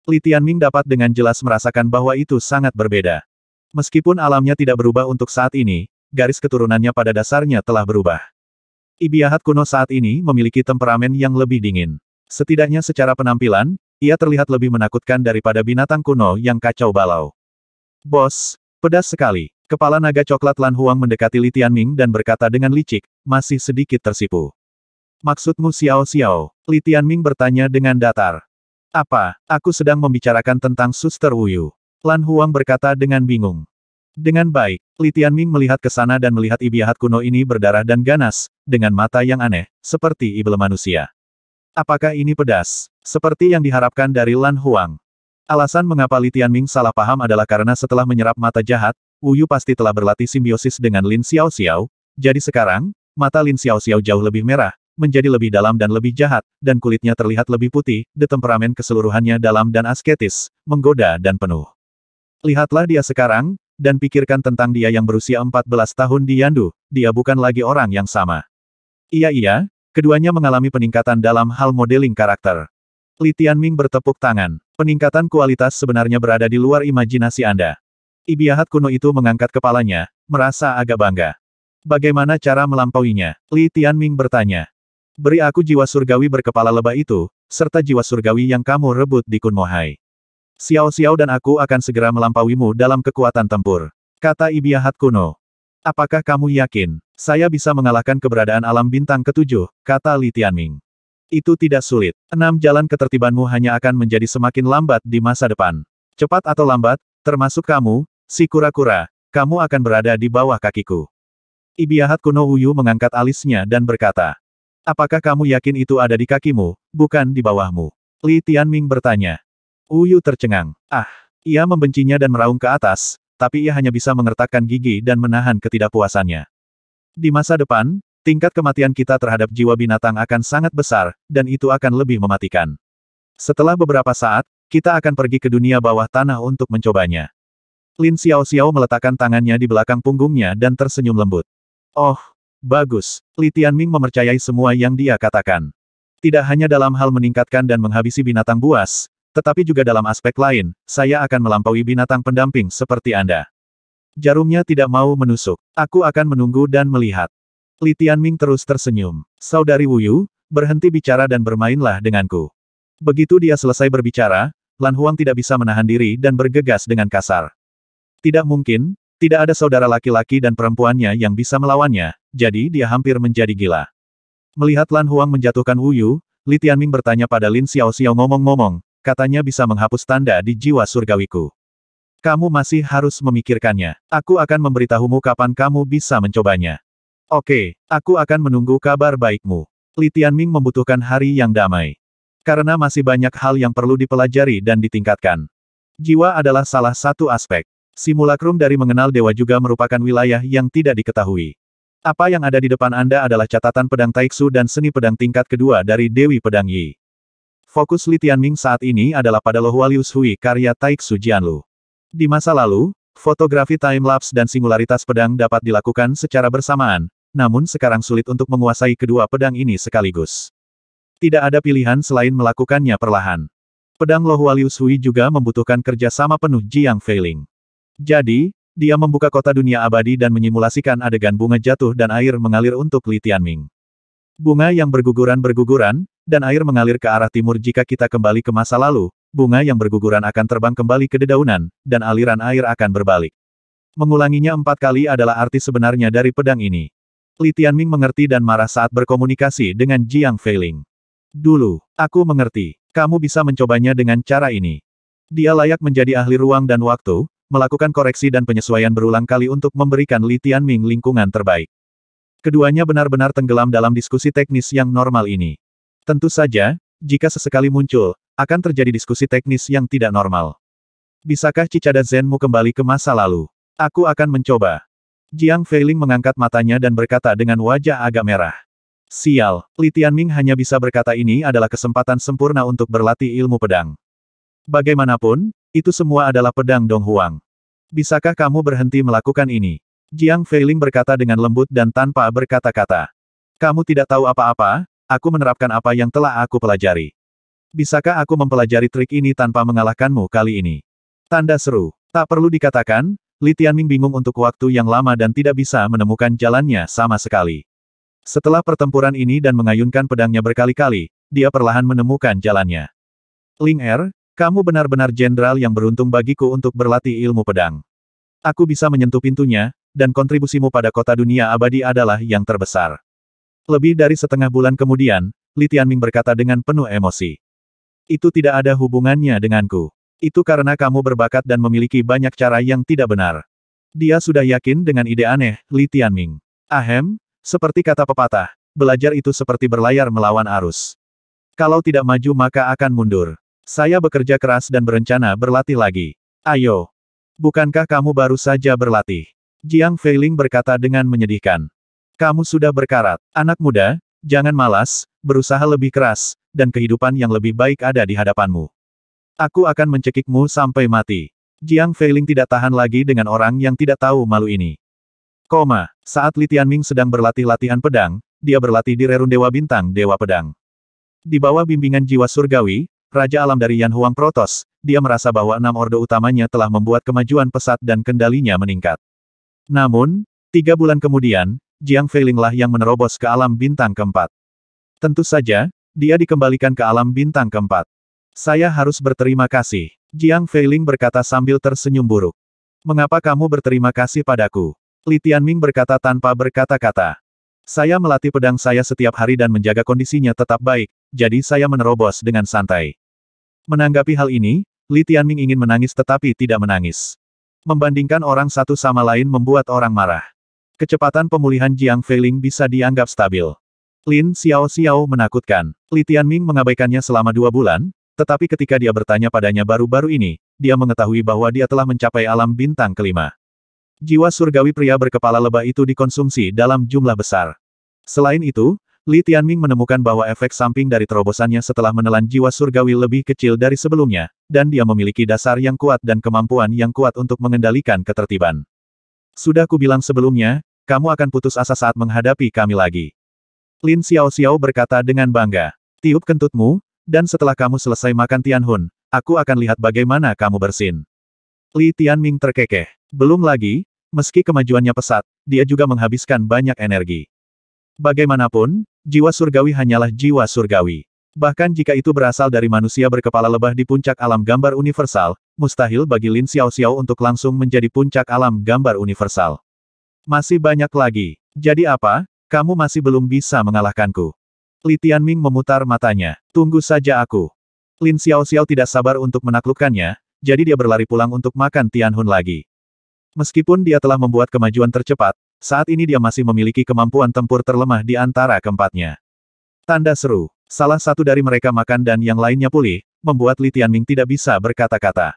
Li Tianming dapat dengan jelas merasakan bahwa itu sangat berbeda. Meskipun alamnya tidak berubah untuk saat ini, garis keturunannya pada dasarnya telah berubah. Ibiahat kuno saat ini memiliki temperamen yang lebih dingin. Setidaknya secara penampilan, ia terlihat lebih menakutkan daripada binatang kuno yang kacau balau. Bos, pedas sekali. Kepala naga coklat Lan Huang mendekati Li Tianming dan berkata dengan licik, masih sedikit tersipu. Maksudmu Xiao Xiao? Li Tianming bertanya dengan datar. Apa, aku sedang membicarakan tentang suster Wuyu. Lan Huang berkata dengan bingung. Dengan baik, Li Tianming melihat ke sana dan melihat ibiahat kuno ini berdarah dan ganas, dengan mata yang aneh, seperti ibel manusia. Apakah ini pedas? Seperti yang diharapkan dari Lan Huang. Alasan mengapa Li Tianming salah paham adalah karena setelah menyerap mata jahat, Wu Yu pasti telah berlatih simbiosis dengan Lin Xiao Xiao, jadi sekarang, mata Lin Xiao Xiao jauh lebih merah, menjadi lebih dalam dan lebih jahat, dan kulitnya terlihat lebih putih, detemperamen keseluruhannya dalam dan asketis, menggoda dan penuh. Lihatlah dia sekarang, dan pikirkan tentang dia yang berusia 14 tahun di Yandu, dia bukan lagi orang yang sama. Iya-iya, keduanya mengalami peningkatan dalam hal modeling karakter. Li Tianming bertepuk tangan. Peningkatan kualitas sebenarnya berada di luar imajinasi Anda. Ibiahat kuno itu mengangkat kepalanya, merasa agak bangga. Bagaimana cara melampauinya? Li Tianming bertanya. Beri aku jiwa surgawi berkepala lebah itu, serta jiwa surgawi yang kamu rebut di Kunmohai. Xiao Xiao dan aku akan segera melampauimu dalam kekuatan tempur. Kata Ibiahat kuno. Apakah kamu yakin, saya bisa mengalahkan keberadaan alam bintang ketujuh, kata Li Tianming. Itu tidak sulit. Enam jalan ketertibanmu hanya akan menjadi semakin lambat di masa depan. Cepat atau lambat, termasuk kamu, si kura-kura, kamu akan berada di bawah kakiku. Ibiahat kuno Uyu mengangkat alisnya dan berkata, Apakah kamu yakin itu ada di kakimu, bukan di bawahmu? Li Tianming bertanya. Uyu tercengang. Ah! Ia membencinya dan meraung ke atas, tapi ia hanya bisa mengertakkan gigi dan menahan ketidakpuasannya. Di masa depan, tingkat kematian kita terhadap jiwa binatang akan sangat besar, dan itu akan lebih mematikan. Setelah beberapa saat, kita akan pergi ke dunia bawah tanah untuk mencobanya. Lin Xiao Xiao meletakkan tangannya di belakang punggungnya dan tersenyum lembut. Oh, bagus. Li Tianming memercayai semua yang dia katakan. Tidak hanya dalam hal meningkatkan dan menghabisi binatang buas, tetapi juga dalam aspek lain, saya akan melampaui binatang pendamping seperti Anda. Jarumnya tidak mau menusuk. Aku akan menunggu dan melihat. Li Tianming terus tersenyum. Saudari Wuyu, berhenti bicara dan bermainlah denganku. Begitu dia selesai berbicara, Lan Huang tidak bisa menahan diri dan bergegas dengan kasar. Tidak mungkin, tidak ada saudara laki-laki dan perempuannya yang bisa melawannya, jadi dia hampir menjadi gila. Melihat Lan Huang menjatuhkan Wuyu, Li Tianming bertanya pada Lin Xiao Xiao ngomong-ngomong, katanya bisa menghapus tanda di jiwa surgawiku. Kamu masih harus memikirkannya. Aku akan memberitahumu kapan kamu bisa mencobanya. Oke, aku akan menunggu kabar baikmu. Li Tianming membutuhkan hari yang damai. Karena masih banyak hal yang perlu dipelajari dan ditingkatkan. Jiwa adalah salah satu aspek. Simulakrum dari mengenal dewa juga merupakan wilayah yang tidak diketahui. Apa yang ada di depan Anda adalah catatan pedang Taiksu dan seni pedang tingkat kedua dari Dewi Pedang Yi. Fokus Li Tianming saat ini adalah pada Lohualius Hui Shui karya Taik Jianlu. Di masa lalu, fotografi time-lapse dan singularitas pedang dapat dilakukan secara bersamaan, namun sekarang sulit untuk menguasai kedua pedang ini sekaligus. Tidak ada pilihan selain melakukannya perlahan. Pedang Lohualius Hui Shui juga membutuhkan kerja sama penuh Jiang Feiling. Jadi, dia membuka kota dunia abadi dan menyimulasikan adegan bunga jatuh dan air mengalir untuk Li Tianming. Bunga yang berguguran-berguguran, dan air mengalir ke arah timur jika kita kembali ke masa lalu, bunga yang berguguran akan terbang kembali ke dedaunan, dan aliran air akan berbalik. Mengulanginya empat kali adalah arti sebenarnya dari pedang ini. Li Tianming mengerti dan marah saat berkomunikasi dengan Jiang Feiling. Dulu, aku mengerti. Kamu bisa mencobanya dengan cara ini. Dia layak menjadi ahli ruang dan waktu, melakukan koreksi dan penyesuaian berulang kali untuk memberikan Li Tianming lingkungan terbaik. Keduanya benar-benar tenggelam dalam diskusi teknis yang normal ini. Tentu saja, jika sesekali muncul, akan terjadi diskusi teknis yang tidak normal. Bisakah cicada Zenmu kembali ke masa lalu? Aku akan mencoba. Jiang Feiling mengangkat matanya dan berkata dengan wajah agak merah. Sial, Li Tianming hanya bisa berkata ini adalah kesempatan sempurna untuk berlatih ilmu pedang. Bagaimanapun, itu semua adalah pedang Dong Huang. Bisakah kamu berhenti melakukan ini? Jiang Feiling berkata dengan lembut dan tanpa berkata-kata. Kamu tidak tahu apa-apa, aku menerapkan apa yang telah aku pelajari. Bisakah aku mempelajari trik ini tanpa mengalahkanmu kali ini? Tanda seru. Tak perlu dikatakan, Li Tianming bingung untuk waktu yang lama dan tidak bisa menemukan jalannya sama sekali. Setelah pertempuran ini dan mengayunkan pedangnya berkali-kali, dia perlahan menemukan jalannya. Ling Er, kamu benar-benar jenderal yang beruntung bagiku untuk berlatih ilmu pedang. Aku bisa menyentuh pintunya, dan kontribusimu pada kota dunia abadi adalah yang terbesar. Lebih dari setengah bulan kemudian, Li Tianming berkata dengan penuh emosi. Itu tidak ada hubungannya denganku. Itu karena kamu berbakat dan memiliki banyak cara yang tidak benar. Dia sudah yakin dengan ide aneh, Li Tianming. Ahem, seperti kata pepatah, belajar itu seperti berlayar melawan arus. Kalau tidak maju maka akan mundur. Saya bekerja keras dan berencana berlatih lagi. Ayo. Bukankah kamu baru saja berlatih? Jiang Feiling berkata dengan menyedihkan. Kamu sudah berkarat. Anak muda, jangan malas, berusaha lebih keras, dan kehidupan yang lebih baik ada di hadapanmu. Aku akan mencekikmu sampai mati. Jiang Feiling tidak tahan lagi dengan orang yang tidak tahu malu ini. Koma, saat Li Tianming sedang berlatih latihan pedang, dia berlatih di Rerun Dewa Bintang Dewa Pedang. Di bawah bimbingan jiwa surgawi, Raja Alam dari Yan Huang Protos, dia merasa bahwa enam ordo utamanya telah membuat kemajuan pesat dan kendalinya meningkat. Namun, tiga bulan kemudian, Jiang Feilinglah yang menerobos ke alam bintang keempat. Tentu saja, dia dikembalikan ke alam bintang keempat. Saya harus berterima kasih. Jiang Feiling berkata sambil tersenyum buruk. Mengapa kamu berterima kasih padaku? Li Tianming berkata tanpa berkata-kata. Saya melatih pedang saya setiap hari dan menjaga kondisinya tetap baik, jadi saya menerobos dengan santai. Menanggapi hal ini, Li Tianming ingin menangis tetapi tidak menangis. Membandingkan orang satu sama lain membuat orang marah. Kecepatan pemulihan Jiang Feiling bisa dianggap stabil. Lin Xiao Xiao menakutkan. Li Tianming mengabaikannya selama dua bulan, tetapi ketika dia bertanya padanya baru-baru ini, dia mengetahui bahwa dia telah mencapai alam bintang kelima. Jiwa surgawi pria berkepala lebah itu dikonsumsi dalam jumlah besar. Selain itu, Li Tianming menemukan bahwa efek samping dari terobosannya setelah menelan jiwa surgawi lebih kecil dari sebelumnya, dan dia memiliki dasar yang kuat dan kemampuan yang kuat untuk mengendalikan ketertiban. Sudah kubilang sebelumnya, kamu akan putus asa saat menghadapi kami lagi. Lin Xiao Xiao berkata dengan bangga. Tiup kentutmu, dan setelah kamu selesai makan Tianhun, aku akan lihat bagaimana kamu bersin. Li Tianming terkekeh. Belum lagi, meski kemajuannya pesat, dia juga menghabiskan banyak energi. Bagaimanapun, jiwa surgawi hanyalah jiwa surgawi. Bahkan jika itu berasal dari manusia berkepala lebah di puncak alam gambar universal, mustahil bagi Lin Xiao Xiao untuk langsung menjadi puncak alam gambar universal. Masih banyak lagi. Jadi apa, kamu masih belum bisa mengalahkanku? Li Tianming memutar matanya. Tunggu saja aku. Lin Xiao Xiao tidak sabar untuk menaklukkannya, jadi dia berlari pulang untuk makan Tianhun lagi. Meskipun dia telah membuat kemajuan tercepat, saat ini dia masih memiliki kemampuan tempur terlemah di antara keempatnya. Tanda seru, salah satu dari mereka makan dan yang lainnya pulih, membuat Li Tianming tidak bisa berkata-kata.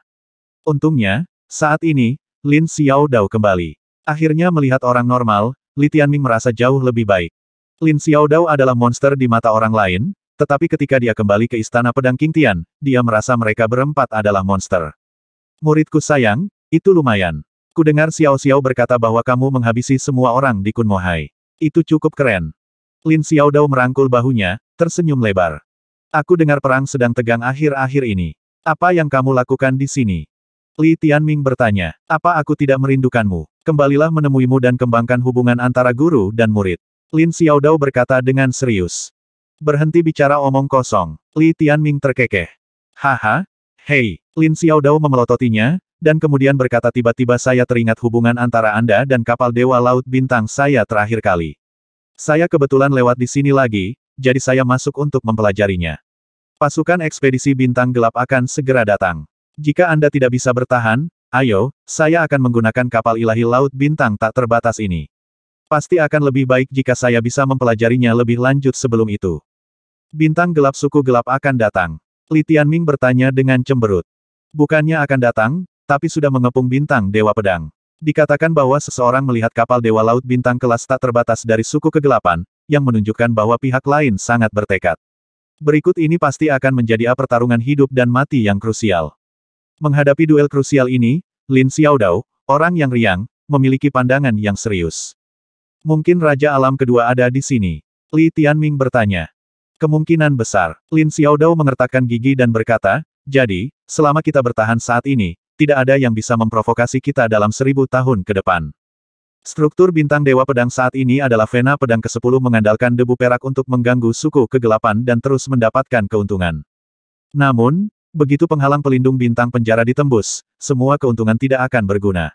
Untungnya, saat ini, Lin Xiao Dao kembali. Akhirnya melihat orang normal, Li Tianming merasa jauh lebih baik. Lin Xiaodao adalah monster di mata orang lain, tetapi ketika dia kembali ke istana pedang King Tian, dia merasa mereka berempat adalah monster. Muridku sayang, itu lumayan. Kudengar Xiao Xiao berkata bahwa kamu menghabisi semua orang di Kunmohai. Itu cukup keren. Lin Xiaodao merangkul bahunya, tersenyum lebar. Aku dengar perang sedang tegang akhir-akhir ini. Apa yang kamu lakukan di sini? Li Tianming bertanya, apa aku tidak merindukanmu? Kembalilah menemuimu dan kembangkan hubungan antara guru dan murid. Lin Xiaodao berkata dengan serius. Berhenti bicara omong kosong. Li Tianming terkekeh. Haha, hei. Lin Xiaodao memelototinya, dan kemudian berkata tiba-tiba saya teringat hubungan antara Anda dan kapal Dewa Laut Bintang saya terakhir kali. Saya kebetulan lewat di sini lagi, jadi saya masuk untuk mempelajarinya. Pasukan ekspedisi Bintang Gelap akan segera datang. Jika Anda tidak bisa bertahan, ayo, saya akan menggunakan kapal ilahi laut bintang tak terbatas ini. Pasti akan lebih baik jika saya bisa mempelajarinya lebih lanjut sebelum itu. Bintang gelap suku gelap akan datang. Li Tianming bertanya dengan cemberut. Bukannya akan datang, tapi sudah mengepung bintang Dewa Pedang. Dikatakan bahwa seseorang melihat kapal Dewa Laut Bintang kelas tak terbatas dari suku kegelapan, yang menunjukkan bahwa pihak lain sangat bertekad. Berikut ini pasti akan menjadi pertarungan hidup dan mati yang krusial. Menghadapi duel krusial ini, Lin Xiaodao, orang yang riang, memiliki pandangan yang serius. Mungkin Raja Alam kedua ada di sini. Li Tianming bertanya. Kemungkinan besar, Lin Xiaodao mengertakkan gigi dan berkata, jadi, selama kita bertahan saat ini, tidak ada yang bisa memprovokasi kita dalam seribu tahun ke depan. Struktur bintang Dewa Pedang saat ini adalah Vena Pedang ke-10 mengandalkan debu perak untuk mengganggu suku kegelapan dan terus mendapatkan keuntungan. Namun, Begitu penghalang pelindung bintang penjara ditembus, semua keuntungan tidak akan berguna.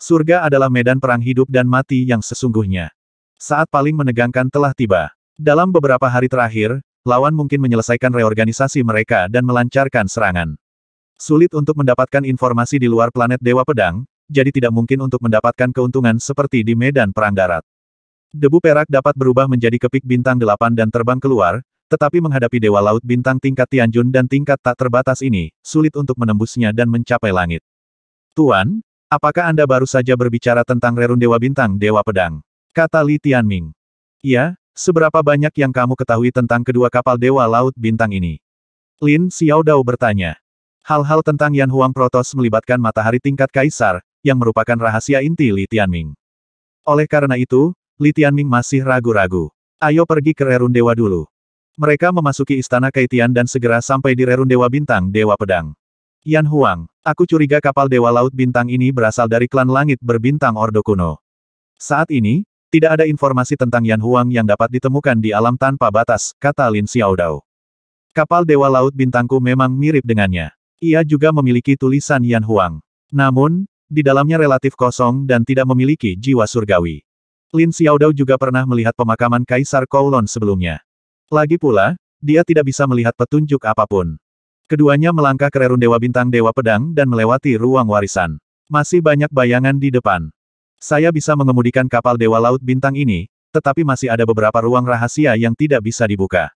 Surga adalah medan perang hidup dan mati yang sesungguhnya. Saat paling menegangkan telah tiba. Dalam beberapa hari terakhir, lawan mungkin menyelesaikan reorganisasi mereka dan melancarkan serangan. Sulit untuk mendapatkan informasi di luar planet Dewa Pedang, jadi tidak mungkin untuk mendapatkan keuntungan seperti di medan perang darat. Debu perak dapat berubah menjadi kepik bintang delapan dan terbang keluar, tetapi menghadapi Dewa Laut Bintang tingkat Tianjun dan tingkat tak terbatas ini, sulit untuk menembusnya dan mencapai langit. Tuan, apakah Anda baru saja berbicara tentang Rerun Dewa Bintang Dewa Pedang? Kata Li Tianming. Ya, seberapa banyak yang kamu ketahui tentang kedua kapal Dewa Laut Bintang ini? Lin Xiaodao bertanya. Hal-hal tentang Yan Huang Protos melibatkan matahari tingkat kaisar, yang merupakan rahasia inti Li Tianming. Oleh karena itu, Li Tianming masih ragu-ragu. Ayo pergi ke Rerun Dewa dulu. Mereka memasuki istana Kaitian dan segera sampai di Rerun Dewa Bintang Dewa Pedang. Yan Huang, aku curiga kapal Dewa Laut Bintang ini berasal dari klan langit berbintang Ordo Kuno. Saat ini, tidak ada informasi tentang Yan Huang yang dapat ditemukan di alam tanpa batas, kata Lin Xiaodao. Kapal Dewa Laut Bintangku memang mirip dengannya. Ia juga memiliki tulisan Yan Huang. Namun, di dalamnya relatif kosong dan tidak memiliki jiwa surgawi. Lin Xiaodao juga pernah melihat pemakaman Kaisar Kowloon sebelumnya. Lagi pula, dia tidak bisa melihat petunjuk apapun. Keduanya melangkah ke rerun Dewa Bintang Dewa Pedang dan melewati ruang warisan. Masih banyak bayangan di depan. Saya bisa mengemudikan kapal Dewa Laut Bintang ini, tetapi masih ada beberapa ruang rahasia yang tidak bisa dibuka.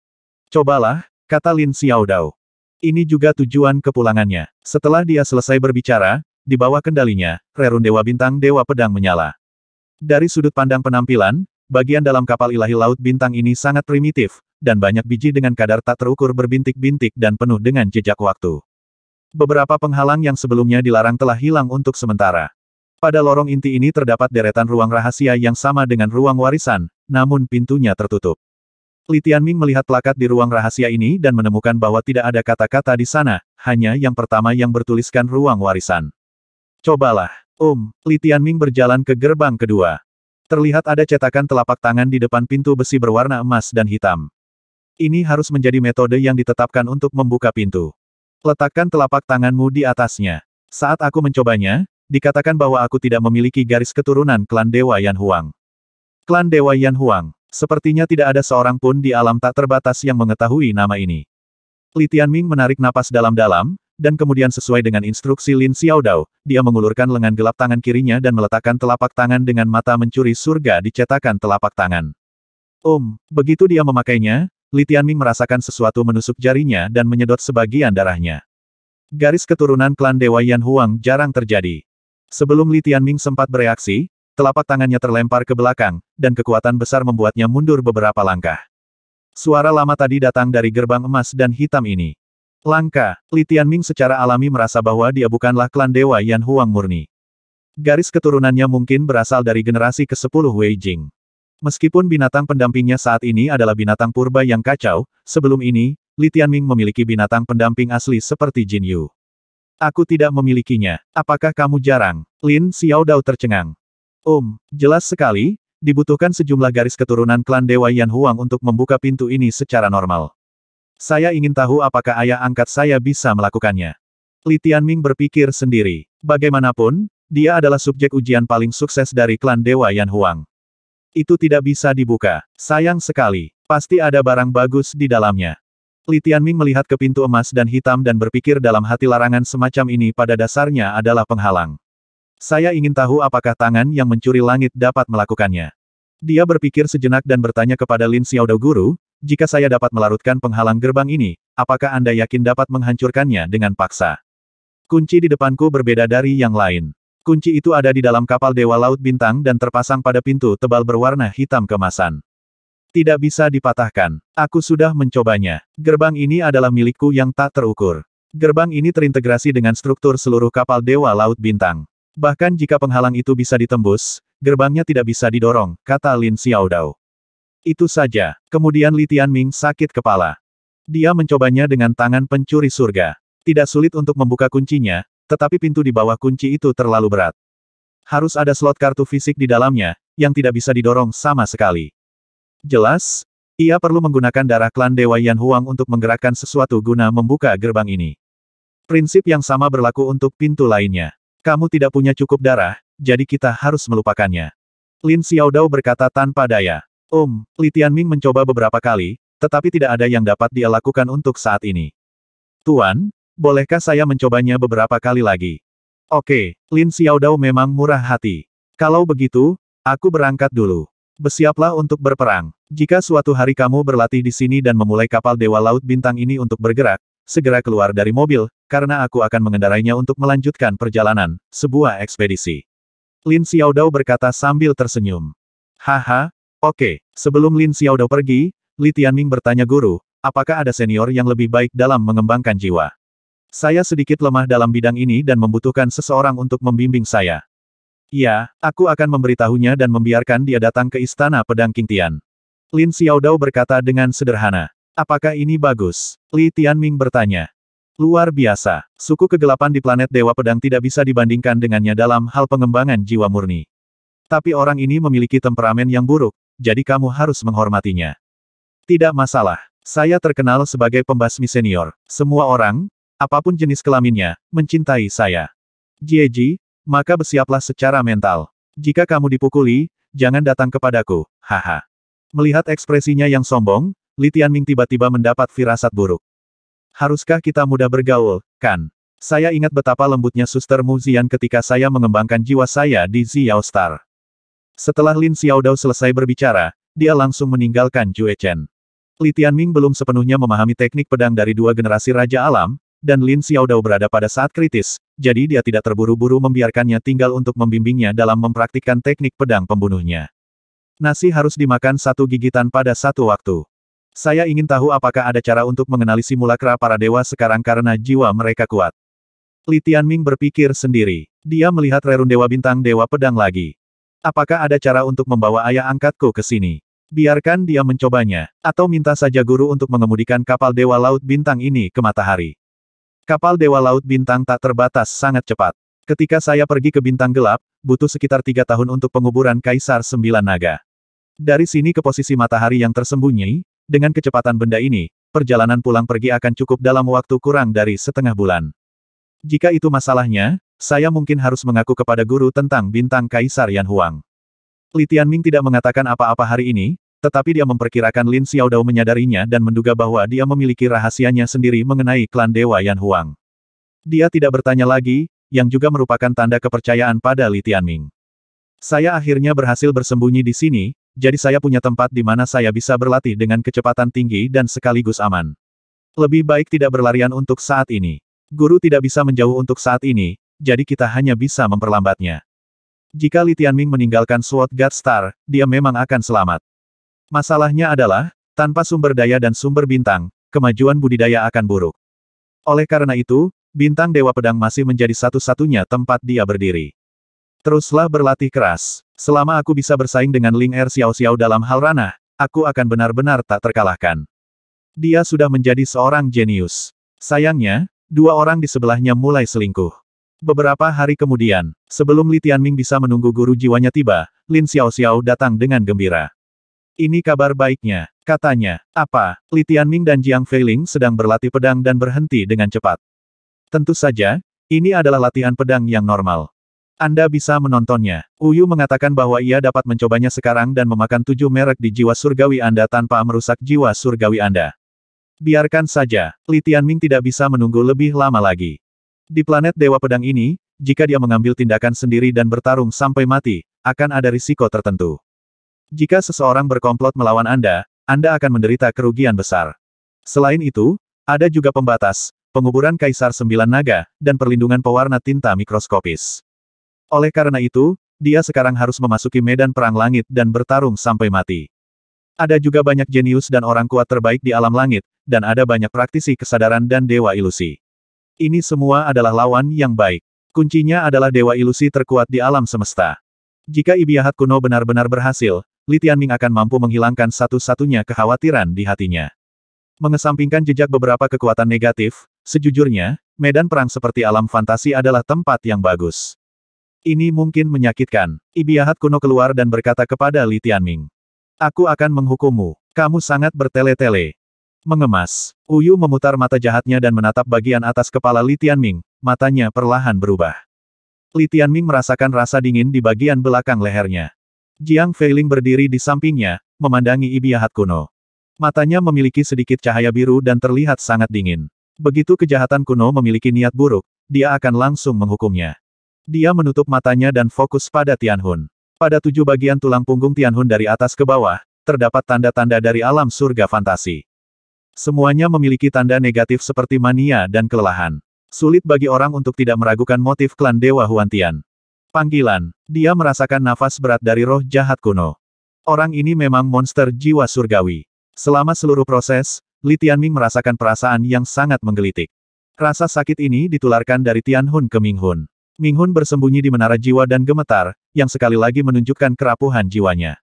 Cobalah, kata Lin Xiaodao. Ini juga tujuan kepulangannya. Setelah dia selesai berbicara, di bawah kendalinya, rerun Dewa Bintang Dewa Pedang menyala. Dari sudut pandang penampilan, bagian dalam kapal ilahi laut bintang ini sangat primitif, dan banyak biji dengan kadar tak terukur berbintik-bintik dan penuh dengan jejak waktu. Beberapa penghalang yang sebelumnya dilarang telah hilang untuk sementara. Pada lorong inti ini terdapat deretan ruang rahasia yang sama dengan ruang warisan, namun pintunya tertutup. Li Tianming melihat plakat di ruang rahasia ini dan menemukan bahwa tidak ada kata-kata di sana, hanya yang pertama yang bertuliskan ruang warisan. Cobalah, Om, um, Li Tianming berjalan ke gerbang kedua. Terlihat ada cetakan telapak tangan di depan pintu besi berwarna emas dan hitam. Ini harus menjadi metode yang ditetapkan untuk membuka pintu. Letakkan telapak tanganmu di atasnya. Saat aku mencobanya, dikatakan bahwa aku tidak memiliki garis keturunan klan Dewa Yan Huang. Klan Dewa Yan Huang, sepertinya tidak ada seorang pun di alam tak terbatas yang mengetahui nama ini. Li Tianming menarik napas dalam-dalam, dan kemudian sesuai dengan instruksi Lin Xiaodao, dia mengulurkan lengan gelap tangan kirinya dan meletakkan telapak tangan dengan mata mencuri surga di cetakan telapak tangan. Om, um, begitu dia memakainya, Li Tianming merasakan sesuatu menusuk jarinya dan menyedot sebagian darahnya. Garis keturunan klan Dewa Yan Huang jarang terjadi. Sebelum Li Tianming sempat bereaksi, telapak tangannya terlempar ke belakang, dan kekuatan besar membuatnya mundur beberapa langkah. Suara lama tadi datang dari gerbang emas dan hitam ini. Langka, Li Tianming secara alami merasa bahwa dia bukanlah klan Dewa Yan Huang murni. Garis keturunannya mungkin berasal dari generasi ke-10 Wei Jing. Meskipun binatang pendampingnya saat ini adalah binatang purba yang kacau, sebelum ini, Li Tianming memiliki binatang pendamping asli seperti Jin Yu. Aku tidak memilikinya. Apakah kamu jarang? Lin Xiao Dao tercengang. Um, jelas sekali, dibutuhkan sejumlah garis keturunan klan Dewa Yan Huang untuk membuka pintu ini secara normal. Saya ingin tahu apakah ayah angkat saya bisa melakukannya. Li Tianming berpikir sendiri. Bagaimanapun, dia adalah subjek ujian paling sukses dari klan Dewa Yan Huang. Itu tidak bisa dibuka. Sayang sekali. Pasti ada barang bagus di dalamnya. Li Tianming melihat ke pintu emas dan hitam dan berpikir dalam hati larangan semacam ini pada dasarnya adalah penghalang. Saya ingin tahu apakah tangan yang mencuri langit dapat melakukannya. Dia berpikir sejenak dan bertanya kepada Lin Xiaodao Guru, jika saya dapat melarutkan penghalang gerbang ini, apakah Anda yakin dapat menghancurkannya dengan paksa? Kunci di depanku berbeda dari yang lain. Kunci itu ada di dalam kapal Dewa Laut Bintang dan terpasang pada pintu tebal berwarna hitam kemasan. Tidak bisa dipatahkan. Aku sudah mencobanya. Gerbang ini adalah milikku yang tak terukur. Gerbang ini terintegrasi dengan struktur seluruh kapal Dewa Laut Bintang. Bahkan jika penghalang itu bisa ditembus, gerbangnya tidak bisa didorong, kata Lin Xiaodao. Itu saja. Kemudian Li Tianming sakit kepala. Dia mencobanya dengan tangan pencuri surga. Tidak sulit untuk membuka kuncinya, tetapi pintu di bawah kunci itu terlalu berat. Harus ada slot kartu fisik di dalamnya, yang tidak bisa didorong sama sekali. Jelas, ia perlu menggunakan darah klan Dewa Yan Huang untuk menggerakkan sesuatu guna membuka gerbang ini. Prinsip yang sama berlaku untuk pintu lainnya. Kamu tidak punya cukup darah, jadi kita harus melupakannya. Lin Xiaodao berkata tanpa daya. Om, um, Li Tianming mencoba beberapa kali, tetapi tidak ada yang dapat dia lakukan untuk saat ini. Tuan, Bolehkah saya mencobanya beberapa kali lagi? Oke, Lin Xiaodao memang murah hati. Kalau begitu, aku berangkat dulu. Bersiaplah untuk berperang. Jika suatu hari kamu berlatih di sini dan memulai kapal Dewa Laut Bintang ini untuk bergerak, segera keluar dari mobil, karena aku akan mengendarainya untuk melanjutkan perjalanan, sebuah ekspedisi. Lin Xiaodao berkata sambil tersenyum. Haha, oke. Sebelum Lin Xiaodao pergi, Li Tianming bertanya guru, apakah ada senior yang lebih baik dalam mengembangkan jiwa? Saya sedikit lemah dalam bidang ini dan membutuhkan seseorang untuk membimbing saya. Ya, aku akan memberitahunya dan membiarkan dia datang ke istana pedang King Tian. Lin Xiaodao berkata dengan sederhana. Apakah ini bagus? Li Tianming bertanya. Luar biasa, suku kegelapan di planet Dewa Pedang tidak bisa dibandingkan dengannya dalam hal pengembangan jiwa murni. Tapi orang ini memiliki temperamen yang buruk, jadi kamu harus menghormatinya. Tidak masalah, saya terkenal sebagai pembasmi senior. Semua orang, apapun jenis kelaminnya, mencintai saya. Jieji, maka bersiaplah secara mental. Jika kamu dipukuli, jangan datang kepadaku, haha. Melihat ekspresinya yang sombong, Li Tianming tiba-tiba mendapat firasat buruk. Haruskah kita mudah bergaul, kan? Saya ingat betapa lembutnya suster Mu Zian ketika saya mengembangkan jiwa saya di Xiao Star. Setelah Lin Xiaodao selesai berbicara, dia langsung meninggalkan Jue Chen. Li Tianming belum sepenuhnya memahami teknik pedang dari dua generasi Raja Alam, dan Lin Xiao Dao berada pada saat kritis, jadi dia tidak terburu-buru membiarkannya tinggal untuk membimbingnya dalam mempraktikkan teknik pedang pembunuhnya. Nasi harus dimakan satu gigitan pada satu waktu. Saya ingin tahu apakah ada cara untuk mengenali simulakra para dewa sekarang karena jiwa mereka kuat. Li Tianming berpikir sendiri. Dia melihat rerun dewa bintang dewa pedang lagi. Apakah ada cara untuk membawa ayah angkatku ke sini? Biarkan dia mencobanya, atau minta saja guru untuk mengemudikan kapal Dewa Laut Bintang ini ke matahari. Kapal Dewa Laut Bintang tak terbatas sangat cepat. Ketika saya pergi ke Bintang Gelap, butuh sekitar tiga tahun untuk penguburan Kaisar Sembilan Naga. Dari sini ke posisi matahari yang tersembunyi, dengan kecepatan benda ini, perjalanan pulang pergi akan cukup dalam waktu kurang dari setengah bulan. Jika itu masalahnya, saya mungkin harus mengaku kepada guru tentang bintang Kaisar Yan Huang. Li Tianming tidak mengatakan apa-apa hari ini, tetapi dia memperkirakan Lin Xiaodao menyadarinya dan menduga bahwa dia memiliki rahasianya sendiri mengenai klan Dewa Yan Huang. Dia tidak bertanya lagi, yang juga merupakan tanda kepercayaan pada Li Tianming. Saya akhirnya berhasil bersembunyi di sini, jadi saya punya tempat di mana saya bisa berlatih dengan kecepatan tinggi dan sekaligus aman. Lebih baik tidak berlarian untuk saat ini. Guru tidak bisa menjauh untuk saat ini, jadi kita hanya bisa memperlambatnya. Jika Li Tianming meninggalkan Sword God Star, dia memang akan selamat. Masalahnya adalah, tanpa sumber daya dan sumber bintang, kemajuan budidaya akan buruk. Oleh karena itu, bintang Dewa Pedang masih menjadi satu-satunya tempat dia berdiri. Teruslah berlatih keras. Selama aku bisa bersaing dengan Ling Er Xiao Xiao dalam hal ranah, aku akan benar-benar tak terkalahkan. Dia sudah menjadi seorang jenius. Sayangnya, dua orang di sebelahnya mulai selingkuh. Beberapa hari kemudian, sebelum Li Tianming bisa menunggu guru jiwanya tiba, Lin Xiao Xiao datang dengan gembira. Ini kabar baiknya, katanya. Apa? Li Tianming dan Jiang Feiling sedang berlatih pedang dan berhenti dengan cepat. Tentu saja, ini adalah latihan pedang yang normal. Anda bisa menontonnya. Uyu mengatakan bahwa ia dapat mencobanya sekarang dan memakan tujuh merek di jiwa surgawi Anda tanpa merusak jiwa surgawi Anda. Biarkan saja, Li Tianming tidak bisa menunggu lebih lama lagi. Di planet Dewa Pedang ini, jika dia mengambil tindakan sendiri dan bertarung sampai mati, akan ada risiko tertentu. Jika seseorang berkomplot melawan Anda, Anda akan menderita kerugian besar. Selain itu, ada juga pembatas, penguburan Kaisar Sembilan Naga, dan perlindungan pewarna tinta mikroskopis. Oleh karena itu, dia sekarang harus memasuki medan perang langit dan bertarung sampai mati. Ada juga banyak jenius dan orang kuat terbaik di alam langit, dan ada banyak praktisi kesadaran dan dewa ilusi. Ini semua adalah lawan yang baik. Kuncinya adalah dewa ilusi terkuat di alam semesta. Jika Ibiahat kuno benar-benar berhasil, Li Tianming akan mampu menghilangkan satu-satunya kekhawatiran di hatinya. Mengesampingkan jejak beberapa kekuatan negatif, sejujurnya, medan perang seperti alam fantasi adalah tempat yang bagus. Ini mungkin menyakitkan. Ibiahat kuno keluar dan berkata kepada Li Tianming. Aku akan menghukummu. Kamu sangat bertele-tele. Mengemas. Uyu memutar mata jahatnya dan menatap bagian atas kepala Li Tianming, matanya perlahan berubah. Li Tianming merasakan rasa dingin di bagian belakang lehernya. Jiang Feiling berdiri di sampingnya, memandangi Ibiahat kuno. Matanya memiliki sedikit cahaya biru dan terlihat sangat dingin. Begitu kejahatan kuno memiliki niat buruk, dia akan langsung menghukumnya. Dia menutup matanya dan fokus pada Tianhun. Pada tujuh bagian tulang punggung Tianhun dari atas ke bawah, terdapat tanda-tanda dari alam surga fantasi. Semuanya memiliki tanda negatif seperti mania dan kelelahan. Sulit bagi orang untuk tidak meragukan motif klan Dewa Huantian. Panggilan. Dia merasakan nafas berat dari roh jahat kuno. Orang ini memang monster jiwa surgawi. Selama seluruh proses, Li Tianming merasakan perasaan yang sangat menggelitik. Rasa sakit ini ditularkan dari Tianhun ke Minghun. Minghun bersembunyi di menara jiwa dan gemetar, yang sekali lagi menunjukkan kerapuhan jiwanya.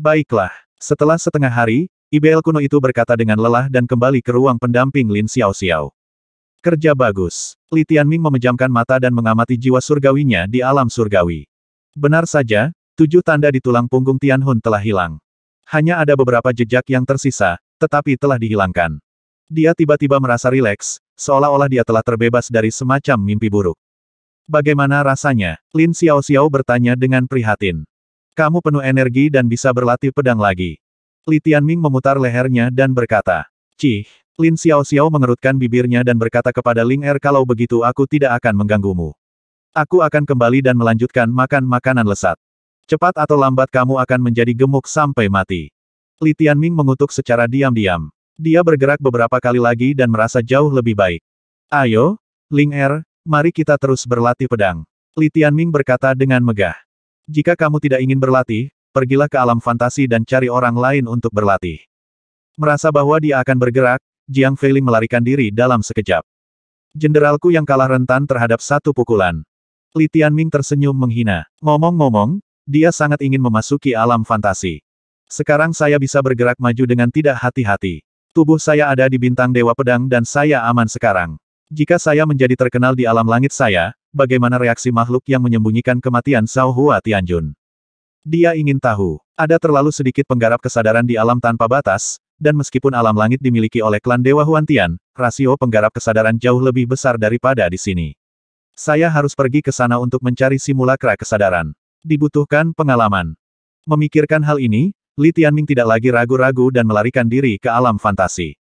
Baiklah, setelah setengah hari, ibel kuno itu berkata dengan lelah dan kembali ke ruang pendamping Lin Xiao Xiao. Kerja bagus. Li Tianming memejamkan mata dan mengamati jiwa surgawinya di alam surgawi. Benar saja, tujuh tanda di tulang punggung Tian Hun telah hilang. Hanya ada beberapa jejak yang tersisa, tetapi telah dihilangkan. Dia tiba-tiba merasa rileks, seolah-olah dia telah terbebas dari semacam mimpi buruk. Bagaimana rasanya? Lin Xiao Xiao bertanya dengan prihatin. Kamu penuh energi dan bisa berlatih pedang lagi. Li Tianming memutar lehernya dan berkata, Cih, Lin Xiao Xiao mengerutkan bibirnya dan berkata kepada Ling Er kalau begitu aku tidak akan mengganggumu. Aku akan kembali dan melanjutkan makan makanan lesat. Cepat atau lambat kamu akan menjadi gemuk sampai mati. Li Tianming mengutuk secara diam-diam. Dia bergerak beberapa kali lagi dan merasa jauh lebih baik. Ayo, Ling Er, mari kita terus berlatih pedang. Li Tianming berkata dengan megah. Jika kamu tidak ingin berlatih, pergilah ke alam fantasi dan cari orang lain untuk berlatih. Merasa bahwa dia akan bergerak, Jiang Feiling melarikan diri dalam sekejap. Jenderalku yang kalah rentan terhadap satu pukulan. Li Tianming tersenyum menghina. Ngomong-ngomong, dia sangat ingin memasuki alam fantasi. Sekarang saya bisa bergerak maju dengan tidak hati-hati. Tubuh saya ada di bintang Dewa Pedang dan saya aman sekarang. Jika saya menjadi terkenal di alam langit saya, bagaimana reaksi makhluk yang menyembunyikan kematian Zhao Hua Tianjun? Dia ingin tahu. Ada terlalu sedikit penggarap kesadaran di alam tanpa batas, dan meskipun alam langit dimiliki oleh klan Dewa Huantian, rasio penggarap kesadaran jauh lebih besar daripada di sini. Saya harus pergi ke sana untuk mencari simulakra kesadaran. Dibutuhkan pengalaman. Memikirkan hal ini, Li Tianming tidak lagi ragu-ragu dan melarikan diri ke alam fantasi.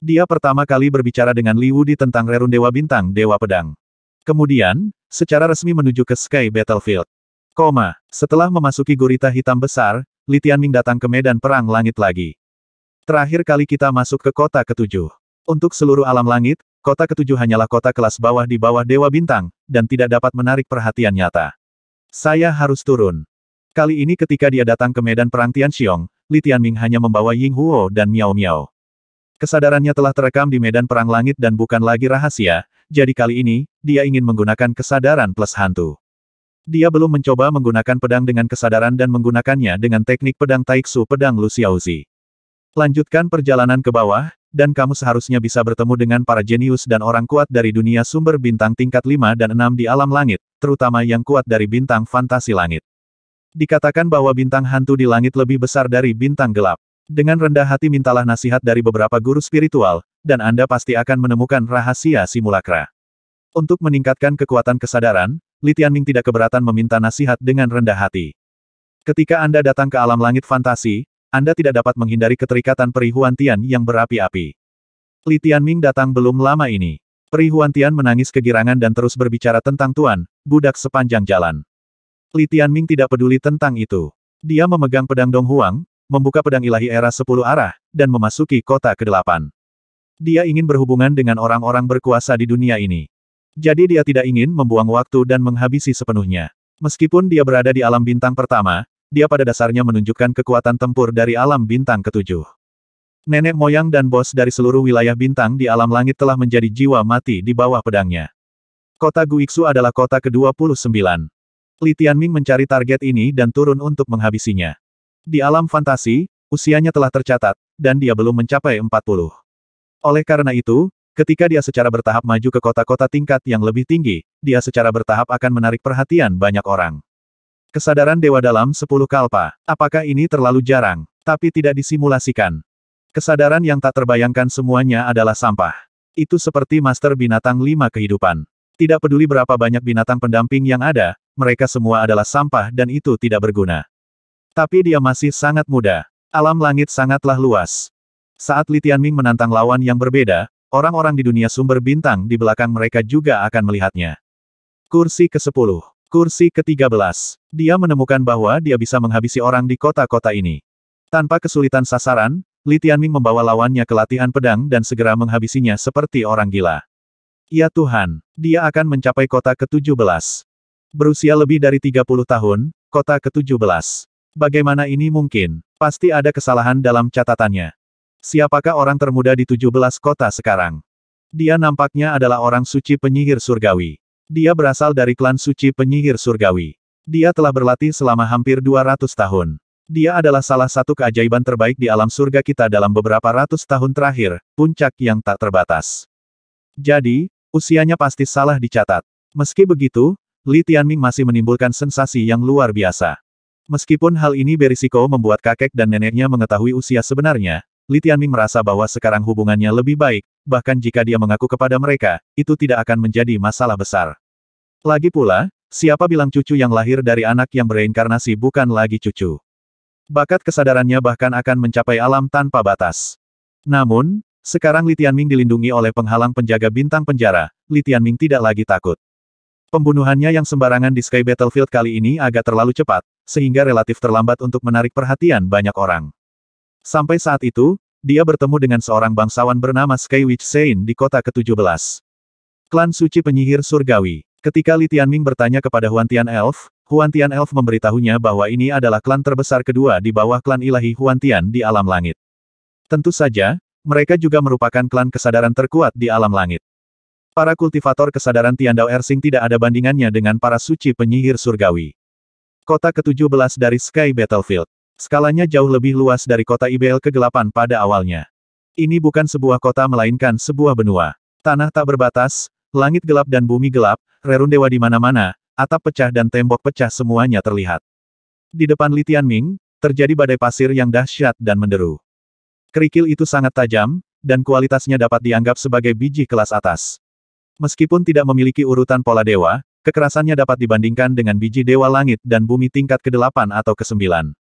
Dia pertama kali berbicara dengan Li Wudi tentang Rerun Dewa Bintang Dewa Pedang. Kemudian, secara resmi menuju ke Sky Battlefield. Koma, setelah memasuki gurita hitam besar, Li Tianming datang ke medan perang langit lagi. Terakhir kali kita masuk ke kota ketujuh. Untuk seluruh alam langit, kota ketujuh hanyalah kota kelas bawah di bawah Dewa Bintang, dan tidak dapat menarik perhatian nyata. Saya harus turun. Kali ini ketika dia datang ke medan perang Tianxiong, Li Tianming hanya membawa Ying Huo dan Miao Miao. Kesadarannya telah terekam di medan perang langit dan bukan lagi rahasia, jadi kali ini, dia ingin menggunakan kesadaran plus hantu. Dia belum mencoba menggunakan pedang dengan kesadaran dan menggunakannya dengan teknik pedang Taiksu pedang Lu Xiaozi. Lanjutkan perjalanan ke bawah, dan kamu seharusnya bisa bertemu dengan para jenius dan orang kuat dari dunia sumber bintang tingkat 5 dan 6 di alam langit, terutama yang kuat dari bintang fantasi langit. Dikatakan bahwa bintang hantu di langit lebih besar dari bintang gelap. Dengan rendah hati mintalah nasihat dari beberapa guru spiritual, dan Anda pasti akan menemukan rahasia simulakra. Untuk meningkatkan kekuatan kesadaran, Li Tianming tidak keberatan meminta nasihat dengan rendah hati. Ketika Anda datang ke alam langit fantasi, anda tidak dapat menghindari keterikatan perihuan Tian yang berapi-api. Li Tianming datang belum lama ini. Perihuan Tian menangis kegirangan dan terus berbicara tentang Tuan, budak sepanjang jalan. Li Tianming tidak peduli tentang itu. Dia memegang pedang Dong Huang, membuka pedang ilahi era sepuluh arah, dan memasuki kota ke-8. Dia ingin berhubungan dengan orang-orang berkuasa di dunia ini. Jadi dia tidak ingin membuang waktu dan menghabisi sepenuhnya. Meskipun dia berada di alam bintang pertama, dia pada dasarnya menunjukkan kekuatan tempur dari alam bintang ketujuh. Nenek moyang dan bos dari seluruh wilayah bintang di alam langit telah menjadi jiwa mati di bawah pedangnya. Kota Guiksu adalah kota ke-29. Li Tianming mencari target ini dan turun untuk menghabisinya. Di alam fantasi, usianya telah tercatat, dan dia belum mencapai 40. Oleh karena itu, ketika dia secara bertahap maju ke kota-kota tingkat yang lebih tinggi, dia secara bertahap akan menarik perhatian banyak orang. Kesadaran Dewa Dalam 10 Kalpa. Apakah ini terlalu jarang? Tapi tidak disimulasikan. Kesadaran yang tak terbayangkan semuanya adalah sampah. Itu seperti master binatang lima kehidupan. Tidak peduli berapa banyak binatang pendamping yang ada, mereka semua adalah sampah dan itu tidak berguna. Tapi dia masih sangat muda. Alam langit sangatlah luas. Saat Li Tianming menantang lawan yang berbeda, orang-orang di dunia sumber bintang di belakang mereka juga akan melihatnya. Kursi ke-10 Kursi ke-13. Dia menemukan bahwa dia bisa menghabisi orang di kota-kota ini. Tanpa kesulitan sasaran, Li Tianming membawa lawannya ke latihan pedang dan segera menghabisinya seperti orang gila. Ya Tuhan, dia akan mencapai kota ke-17. Berusia lebih dari 30 tahun, kota ke-17. Bagaimana ini mungkin? Pasti ada kesalahan dalam catatannya. Siapakah orang termuda di 17 kota sekarang? Dia nampaknya adalah orang suci penyihir surgawi. Dia berasal dari klan suci penyihir surgawi. Dia telah berlatih selama hampir 200 tahun. Dia adalah salah satu keajaiban terbaik di alam surga kita dalam beberapa ratus tahun terakhir, puncak yang tak terbatas. Jadi, usianya pasti salah dicatat. Meski begitu, Li Tianming masih menimbulkan sensasi yang luar biasa. Meskipun hal ini berisiko membuat kakek dan neneknya mengetahui usia sebenarnya, Li Tianming merasa bahwa sekarang hubungannya lebih baik, bahkan jika dia mengaku kepada mereka, itu tidak akan menjadi masalah besar. Lagi pula, siapa bilang cucu yang lahir dari anak yang bereinkarnasi bukan lagi cucu. Bakat kesadarannya bahkan akan mencapai alam tanpa batas. Namun, sekarang Li Tianming dilindungi oleh penghalang penjaga bintang penjara, Li Tianming tidak lagi takut. Pembunuhannya yang sembarangan di Sky Battlefield kali ini agak terlalu cepat, sehingga relatif terlambat untuk menarik perhatian banyak orang. Sampai saat itu, dia bertemu dengan seorang bangsawan bernama Skywitch Sein di kota ke-17. Klan suci penyihir surgawi. Ketika Li Tianming bertanya kepada Huan Tian Elf, Huan Tian Elf memberitahunya bahwa ini adalah klan terbesar kedua di bawah klan ilahi Huan Tian di alam langit. Tentu saja, mereka juga merupakan klan kesadaran terkuat di alam langit. Para kultivator kesadaran Tian Tiandao Ersing tidak ada bandingannya dengan para suci penyihir surgawi. Kota ke-17 dari Sky Battlefield. Skalanya jauh lebih luas dari kota IBL kegelapan pada awalnya. Ini bukan sebuah kota melainkan sebuah benua. Tanah tak berbatas, langit gelap dan bumi gelap, rerun dewa di mana-mana, atap pecah dan tembok pecah semuanya terlihat. Di depan Litian Ming terjadi badai pasir yang dahsyat dan menderu. Kerikil itu sangat tajam, dan kualitasnya dapat dianggap sebagai biji kelas atas. Meskipun tidak memiliki urutan pola dewa, kekerasannya dapat dibandingkan dengan biji dewa langit dan bumi tingkat ke-8 atau ke-9.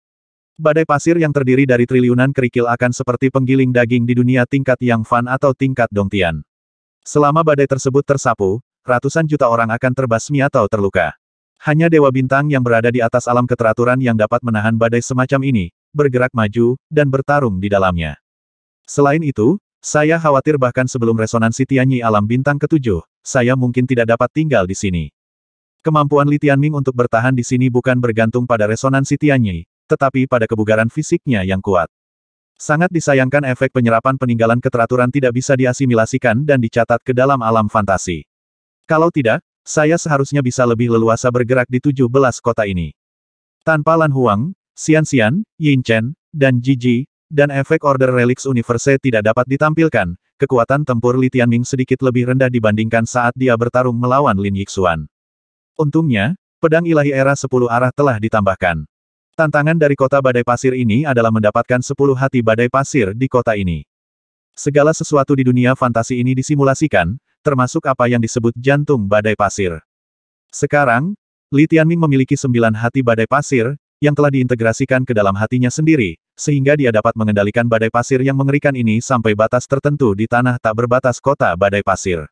Badai pasir yang terdiri dari triliunan kerikil akan seperti penggiling daging di dunia tingkat Yang Fan atau tingkat Dongtian. Selama badai tersebut tersapu, ratusan juta orang akan terbasmi atau terluka. Hanya Dewa Bintang yang berada di atas alam keteraturan yang dapat menahan badai semacam ini, bergerak maju, dan bertarung di dalamnya. Selain itu, saya khawatir bahkan sebelum resonansi Tianyi alam bintang ketujuh, saya mungkin tidak dapat tinggal di sini. Kemampuan Li Tianming untuk bertahan di sini bukan bergantung pada resonansi Tianyi, tetapi pada kebugaran fisiknya yang kuat. Sangat disayangkan efek penyerapan peninggalan keteraturan tidak bisa diasimilasikan dan dicatat ke dalam alam fantasi. Kalau tidak, saya seharusnya bisa lebih leluasa bergerak di tujuh belas kota ini. Tanpa Lan Huang, Xian Xian, Yin Chen, dan Ji, dan efek Order Relics Universe tidak dapat ditampilkan, kekuatan tempur Li Tianming sedikit lebih rendah dibandingkan saat dia bertarung melawan Lin Yixuan. Untungnya, pedang ilahi era sepuluh arah telah ditambahkan. Tantangan dari kota badai pasir ini adalah mendapatkan sepuluh hati badai pasir di kota ini. Segala sesuatu di dunia fantasi ini disimulasikan, termasuk apa yang disebut jantung badai pasir. Sekarang, Li Tianming memiliki sembilan hati badai pasir, yang telah diintegrasikan ke dalam hatinya sendiri, sehingga dia dapat mengendalikan badai pasir yang mengerikan ini sampai batas tertentu di tanah tak berbatas kota badai pasir.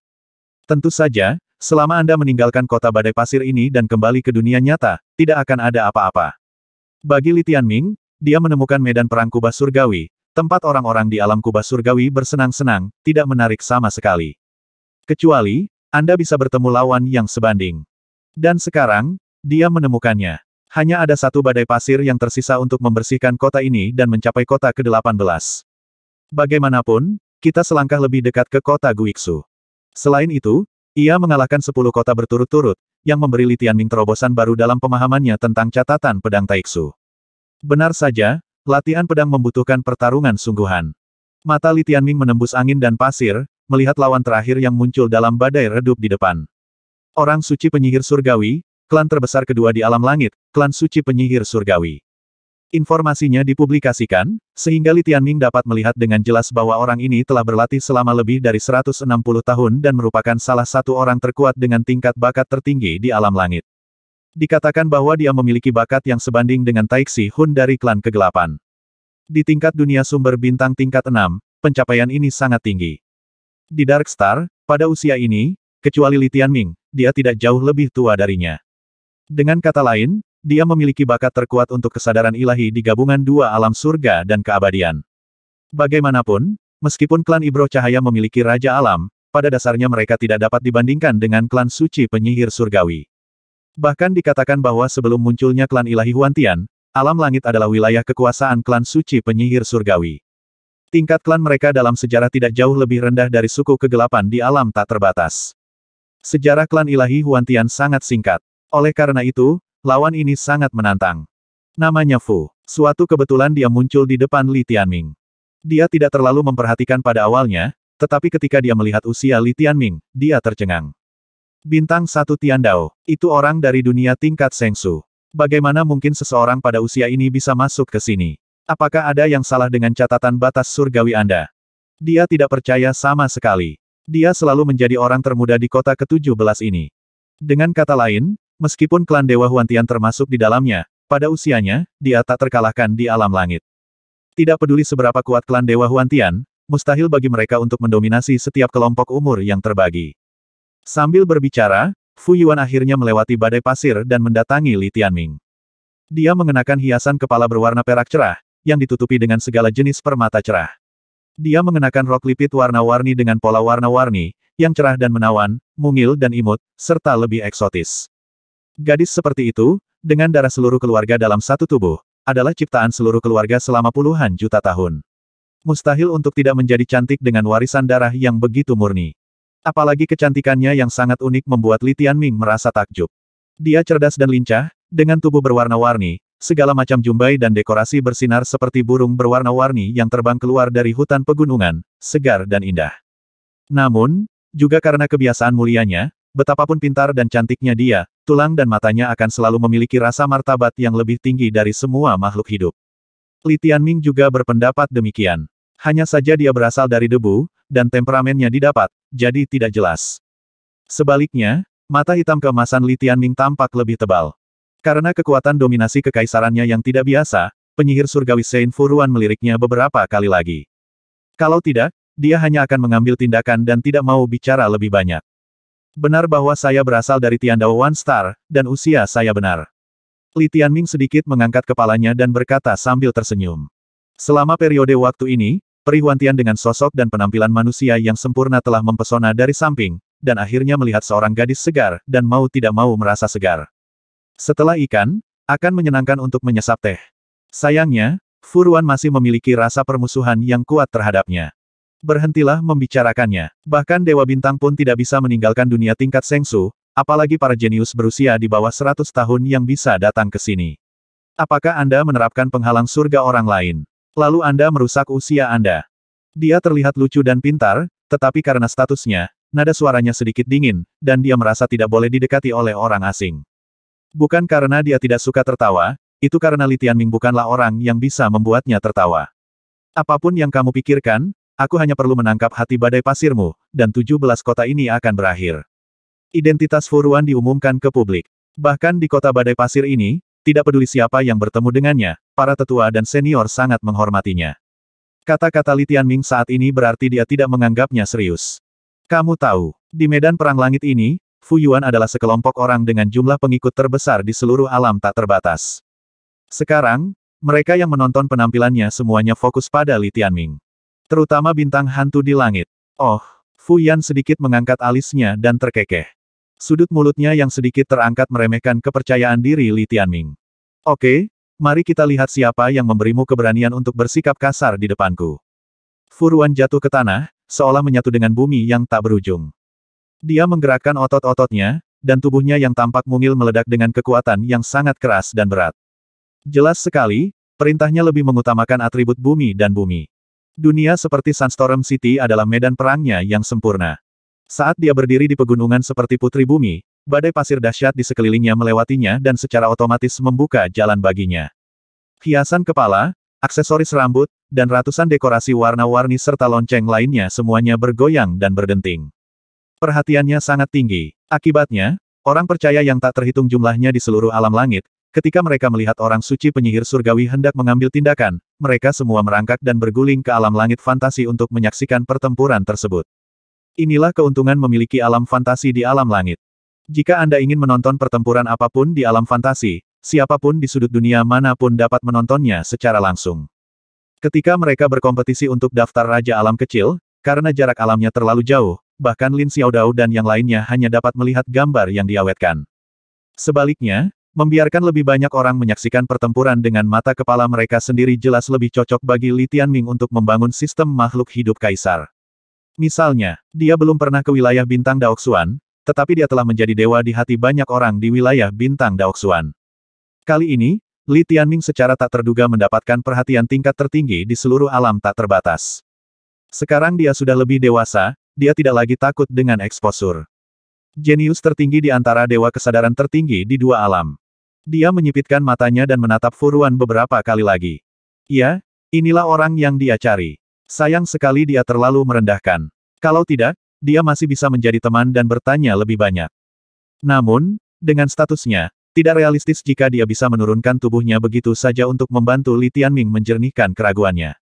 Tentu saja, selama Anda meninggalkan kota badai pasir ini dan kembali ke dunia nyata, tidak akan ada apa-apa. Bagi Litian Ming, dia menemukan medan perang kubah surgawi, tempat orang-orang di alam kubah surgawi bersenang-senang, tidak menarik sama sekali. Kecuali, Anda bisa bertemu lawan yang sebanding. Dan sekarang, dia menemukannya. Hanya ada satu badai pasir yang tersisa untuk membersihkan kota ini dan mencapai kota ke-18. Bagaimanapun, kita selangkah lebih dekat ke kota Guiksu. Selain itu, ia mengalahkan 10 kota berturut-turut, yang memberi Li Tianming terobosan baru dalam pemahamannya tentang catatan pedang Taiksu. Benar saja, latihan pedang membutuhkan pertarungan sungguhan. Mata Li Tianming menembus angin dan pasir, melihat lawan terakhir yang muncul dalam badai redup di depan. Orang suci penyihir surgawi, klan terbesar kedua di alam langit, klan suci penyihir surgawi. Informasinya dipublikasikan, sehingga Li Tianming dapat melihat dengan jelas bahwa orang ini telah berlatih selama lebih dari 160 tahun dan merupakan salah satu orang terkuat dengan tingkat bakat tertinggi di alam langit. Dikatakan bahwa dia memiliki bakat yang sebanding dengan Taixi Hun dari klan kegelapan. Di tingkat dunia sumber bintang tingkat 6, pencapaian ini sangat tinggi. Di Dark Star, pada usia ini, kecuali Li Tianming, dia tidak jauh lebih tua darinya. Dengan kata lain, dia memiliki bakat terkuat untuk kesadaran ilahi di gabungan dua alam surga dan keabadian. Bagaimanapun, meskipun klan Ibro Cahaya memiliki Raja Alam, pada dasarnya mereka tidak dapat dibandingkan dengan klan suci penyihir surgawi. Bahkan dikatakan bahwa sebelum munculnya klan ilahi Huantian, alam langit adalah wilayah kekuasaan klan suci penyihir surgawi. Tingkat klan mereka dalam sejarah tidak jauh lebih rendah dari suku kegelapan di alam tak terbatas. Sejarah klan ilahi Huantian sangat singkat. Oleh karena itu, Lawan ini sangat menantang. Namanya Fu. Suatu kebetulan dia muncul di depan Li Tianming. Dia tidak terlalu memperhatikan pada awalnya, tetapi ketika dia melihat usia Li Tianming, dia tercengang. Bintang satu Tian Dao. itu orang dari dunia tingkat Sengsu. Bagaimana mungkin seseorang pada usia ini bisa masuk ke sini? Apakah ada yang salah dengan catatan batas surgawi Anda? Dia tidak percaya sama sekali. Dia selalu menjadi orang termuda di kota ke-17 ini. Dengan kata lain, Meskipun klan Dewa Huantian termasuk di dalamnya, pada usianya, dia tak terkalahkan di alam langit. Tidak peduli seberapa kuat klan Dewa Huantian, mustahil bagi mereka untuk mendominasi setiap kelompok umur yang terbagi. Sambil berbicara, Fu Yuan akhirnya melewati badai pasir dan mendatangi Li Tianming. Dia mengenakan hiasan kepala berwarna perak cerah, yang ditutupi dengan segala jenis permata cerah. Dia mengenakan rok lipit warna-warni dengan pola warna-warni, yang cerah dan menawan, mungil dan imut, serta lebih eksotis. Gadis seperti itu, dengan darah seluruh keluarga dalam satu tubuh, adalah ciptaan seluruh keluarga selama puluhan juta tahun. Mustahil untuk tidak menjadi cantik dengan warisan darah yang begitu murni. Apalagi kecantikannya yang sangat unik membuat Li Tianming merasa takjub. Dia cerdas dan lincah, dengan tubuh berwarna-warni, segala macam jumbai dan dekorasi bersinar seperti burung berwarna-warni yang terbang keluar dari hutan pegunungan, segar dan indah. Namun, juga karena kebiasaan mulianya, Betapapun pintar dan cantiknya dia, tulang dan matanya akan selalu memiliki rasa martabat yang lebih tinggi dari semua makhluk hidup. Li Tianming juga berpendapat demikian. Hanya saja dia berasal dari debu, dan temperamennya didapat, jadi tidak jelas. Sebaliknya, mata hitam keemasan Li Tianming tampak lebih tebal. Karena kekuatan dominasi kekaisarannya yang tidak biasa, penyihir surgawi Sein Furuan meliriknya beberapa kali lagi. Kalau tidak, dia hanya akan mengambil tindakan dan tidak mau bicara lebih banyak. Benar bahwa saya berasal dari Tian Tiandao One Star, dan usia saya benar. Li Tianming sedikit mengangkat kepalanya dan berkata sambil tersenyum. Selama periode waktu ini, Perihuantian dengan sosok dan penampilan manusia yang sempurna telah mempesona dari samping, dan akhirnya melihat seorang gadis segar, dan mau tidak mau merasa segar. Setelah ikan, akan menyenangkan untuk menyesap teh. Sayangnya, Furuan masih memiliki rasa permusuhan yang kuat terhadapnya. Berhentilah membicarakannya. Bahkan Dewa Bintang pun tidak bisa meninggalkan dunia tingkat Sengsu, apalagi para jenius berusia di bawah 100 tahun yang bisa datang ke sini. Apakah Anda menerapkan penghalang surga orang lain? Lalu Anda merusak usia Anda. Dia terlihat lucu dan pintar, tetapi karena statusnya, nada suaranya sedikit dingin, dan dia merasa tidak boleh didekati oleh orang asing. Bukan karena dia tidak suka tertawa, itu karena Li Tianming bukanlah orang yang bisa membuatnya tertawa. Apapun yang kamu pikirkan, Aku hanya perlu menangkap hati badai pasirmu, dan 17 kota ini akan berakhir. Identitas Furuan diumumkan ke publik. Bahkan di kota badai pasir ini, tidak peduli siapa yang bertemu dengannya, para tetua dan senior sangat menghormatinya. Kata-kata Li Tianming saat ini berarti dia tidak menganggapnya serius. Kamu tahu, di medan perang langit ini, Fu Yuan adalah sekelompok orang dengan jumlah pengikut terbesar di seluruh alam tak terbatas. Sekarang, mereka yang menonton penampilannya semuanya fokus pada Li Tianming. Terutama bintang hantu di langit. Oh, Fu Yan sedikit mengangkat alisnya dan terkekeh. Sudut mulutnya yang sedikit terangkat meremehkan kepercayaan diri Li Tianming. Oke, mari kita lihat siapa yang memberimu keberanian untuk bersikap kasar di depanku. Furuan jatuh ke tanah, seolah menyatu dengan bumi yang tak berujung. Dia menggerakkan otot-ototnya, dan tubuhnya yang tampak mungil meledak dengan kekuatan yang sangat keras dan berat. Jelas sekali, perintahnya lebih mengutamakan atribut bumi dan bumi. Dunia seperti Sunstorm City adalah medan perangnya yang sempurna. Saat dia berdiri di pegunungan seperti putri bumi, badai pasir dahsyat di sekelilingnya melewatinya dan secara otomatis membuka jalan baginya. Hiasan kepala, aksesoris rambut, dan ratusan dekorasi warna-warni serta lonceng lainnya semuanya bergoyang dan berdenting. Perhatiannya sangat tinggi. Akibatnya, orang percaya yang tak terhitung jumlahnya di seluruh alam langit, Ketika mereka melihat orang suci penyihir surgawi hendak mengambil tindakan, mereka semua merangkak dan berguling ke alam langit fantasi untuk menyaksikan pertempuran tersebut. Inilah keuntungan memiliki alam fantasi di alam langit. Jika Anda ingin menonton pertempuran apapun di alam fantasi, siapapun di sudut dunia manapun dapat menontonnya secara langsung. Ketika mereka berkompetisi untuk daftar Raja Alam Kecil, karena jarak alamnya terlalu jauh, bahkan Lin Xiaodao dan yang lainnya hanya dapat melihat gambar yang diawetkan. Sebaliknya, Membiarkan lebih banyak orang menyaksikan pertempuran dengan mata kepala mereka sendiri jelas lebih cocok bagi Li Tianming untuk membangun sistem makhluk hidup kaisar. Misalnya, dia belum pernah ke wilayah bintang Daoksuan, tetapi dia telah menjadi dewa di hati banyak orang di wilayah bintang Daoksuan. Kali ini, Li Tianming secara tak terduga mendapatkan perhatian tingkat tertinggi di seluruh alam tak terbatas. Sekarang dia sudah lebih dewasa, dia tidak lagi takut dengan eksposur. Jenius tertinggi di antara dewa kesadaran tertinggi di dua alam. Dia menyipitkan matanya dan menatap Furuan beberapa kali lagi. Ya, inilah orang yang dia cari. Sayang sekali dia terlalu merendahkan. Kalau tidak, dia masih bisa menjadi teman dan bertanya lebih banyak. Namun, dengan statusnya, tidak realistis jika dia bisa menurunkan tubuhnya begitu saja untuk membantu Li Tianming menjernihkan keraguannya.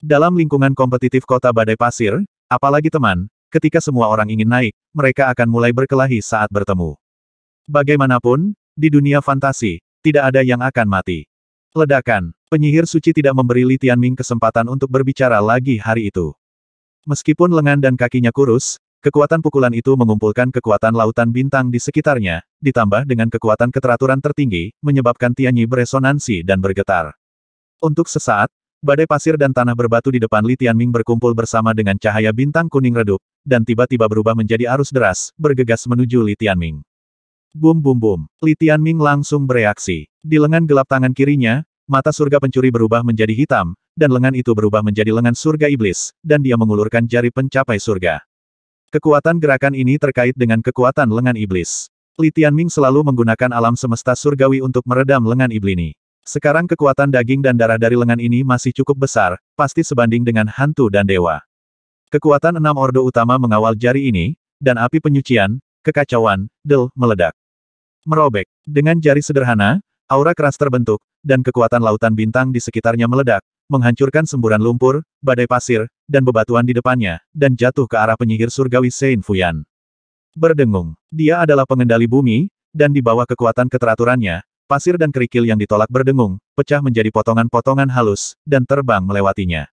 Dalam lingkungan kompetitif kota badai pasir, apalagi teman, ketika semua orang ingin naik, mereka akan mulai berkelahi saat bertemu. Bagaimanapun, di dunia fantasi, tidak ada yang akan mati. Ledakan, penyihir suci tidak memberi Li Tianming kesempatan untuk berbicara lagi hari itu. Meskipun lengan dan kakinya kurus, kekuatan pukulan itu mengumpulkan kekuatan lautan bintang di sekitarnya, ditambah dengan kekuatan keteraturan tertinggi, menyebabkan Tianyi beresonansi dan bergetar. Untuk sesaat, badai pasir dan tanah berbatu di depan Li Tianming berkumpul bersama dengan cahaya bintang kuning redup, dan tiba-tiba berubah menjadi arus deras, bergegas menuju Li Tianming. Bum bum bum. Li Tianming langsung bereaksi. Di lengan gelap tangan kirinya, mata surga pencuri berubah menjadi hitam, dan lengan itu berubah menjadi lengan surga iblis, dan dia mengulurkan jari pencapai surga. Kekuatan gerakan ini terkait dengan kekuatan lengan iblis. Li Tianming selalu menggunakan alam semesta surgawi untuk meredam lengan iblis ini. Sekarang kekuatan daging dan darah dari lengan ini masih cukup besar, pasti sebanding dengan hantu dan dewa. Kekuatan enam ordo utama mengawal jari ini, dan api penyucian, kekacauan, del, meledak. Merobek. Dengan jari sederhana, aura keras terbentuk, dan kekuatan lautan bintang di sekitarnya meledak, menghancurkan semburan lumpur, badai pasir, dan bebatuan di depannya, dan jatuh ke arah penyihir surgawi Sein Fuyan. Berdengung. Dia adalah pengendali bumi, dan di bawah kekuatan keteraturannya, pasir dan kerikil yang ditolak berdengung, pecah menjadi potongan-potongan halus, dan terbang melewatinya.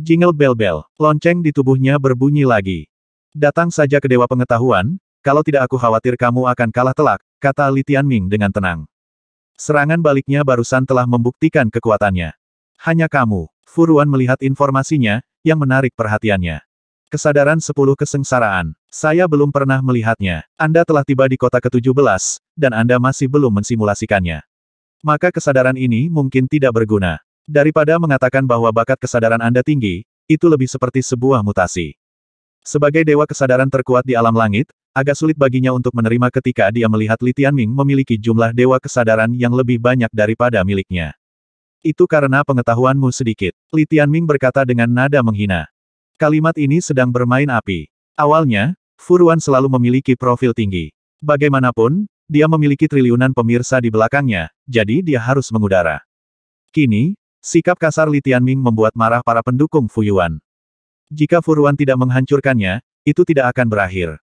Jingle bel-bel, lonceng di tubuhnya berbunyi lagi. Datang saja ke Dewa Pengetahuan, kalau tidak aku khawatir kamu akan kalah telak, kata Li Tianming dengan tenang. Serangan baliknya barusan telah membuktikan kekuatannya. Hanya kamu, Furuan melihat informasinya, yang menarik perhatiannya. Kesadaran 10 kesengsaraan. Saya belum pernah melihatnya. Anda telah tiba di kota ke-17, dan Anda masih belum mensimulasikannya. Maka kesadaran ini mungkin tidak berguna. Daripada mengatakan bahwa bakat kesadaran Anda tinggi, itu lebih seperti sebuah mutasi. Sebagai dewa kesadaran terkuat di alam langit, Agak sulit baginya untuk menerima ketika dia melihat Li Tianming memiliki jumlah dewa kesadaran yang lebih banyak daripada miliknya. Itu karena pengetahuanmu sedikit. Li Tianming berkata dengan nada menghina. Kalimat ini sedang bermain api. Awalnya, Furuan selalu memiliki profil tinggi. Bagaimanapun, dia memiliki triliunan pemirsa di belakangnya, jadi dia harus mengudara. Kini, sikap kasar Li Tianming membuat marah para pendukung Fuyuan. Jika Furuan tidak menghancurkannya, itu tidak akan berakhir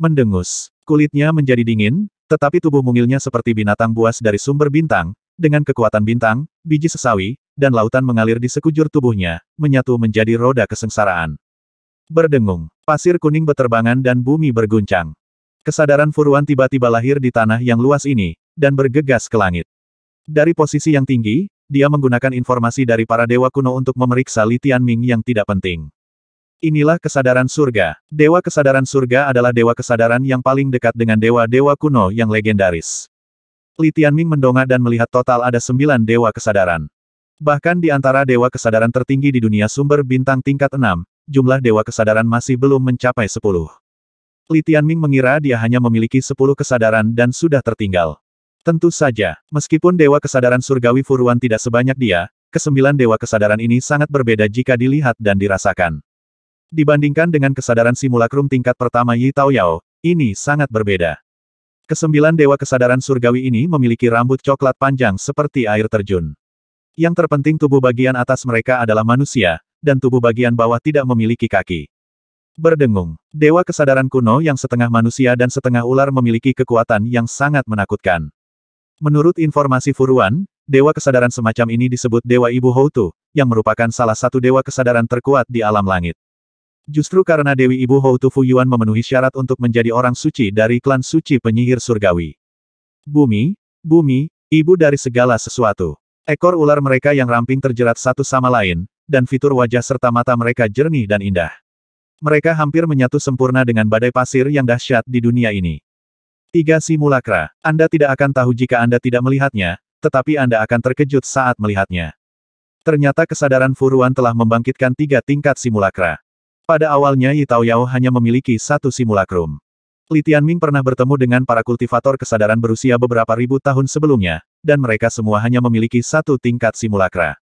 mendengus. Kulitnya menjadi dingin, tetapi tubuh mungilnya seperti binatang buas dari sumber bintang, dengan kekuatan bintang, biji sesawi, dan lautan mengalir di sekujur tubuhnya, menyatu menjadi roda kesengsaraan. Berdengung, pasir kuning beterbangan dan bumi berguncang. Kesadaran Furuan tiba-tiba lahir di tanah yang luas ini, dan bergegas ke langit. Dari posisi yang tinggi, dia menggunakan informasi dari para dewa kuno untuk memeriksa Litian Ming yang tidak penting. Inilah kesadaran surga. Dewa kesadaran surga adalah dewa kesadaran yang paling dekat dengan dewa-dewa kuno yang legendaris. Li Tianming mendongak dan melihat total ada sembilan dewa kesadaran. Bahkan di antara dewa kesadaran tertinggi di dunia sumber bintang tingkat enam, jumlah dewa kesadaran masih belum mencapai sepuluh. Li Tianming mengira dia hanya memiliki sepuluh kesadaran dan sudah tertinggal. Tentu saja, meskipun dewa kesadaran surgawi Furuan tidak sebanyak dia, kesembilan dewa kesadaran ini sangat berbeda jika dilihat dan dirasakan. Dibandingkan dengan kesadaran simulakrum tingkat pertama Yi Taoyao, ini sangat berbeda. Kesembilan dewa kesadaran surgawi ini memiliki rambut coklat panjang seperti air terjun. Yang terpenting tubuh bagian atas mereka adalah manusia, dan tubuh bagian bawah tidak memiliki kaki. Berdengung, dewa kesadaran kuno yang setengah manusia dan setengah ular memiliki kekuatan yang sangat menakutkan. Menurut informasi Furuan, dewa kesadaran semacam ini disebut Dewa Ibu Houtu, yang merupakan salah satu dewa kesadaran terkuat di alam langit. Justru karena Dewi Ibu Houtu Fuyuan memenuhi syarat untuk menjadi orang suci dari klan suci penyihir surgawi. Bumi, bumi, ibu dari segala sesuatu. Ekor ular mereka yang ramping terjerat satu sama lain, dan fitur wajah serta mata mereka jernih dan indah. Mereka hampir menyatu sempurna dengan badai pasir yang dahsyat di dunia ini. Tiga simulakra. Anda tidak akan tahu jika Anda tidak melihatnya, tetapi Anda akan terkejut saat melihatnya. Ternyata kesadaran Furuan telah membangkitkan tiga tingkat simulakra. Pada awalnya Yi Yao hanya memiliki satu simulakrum. Li Tianming pernah bertemu dengan para kultivator kesadaran berusia beberapa ribu tahun sebelumnya, dan mereka semua hanya memiliki satu tingkat simulakra.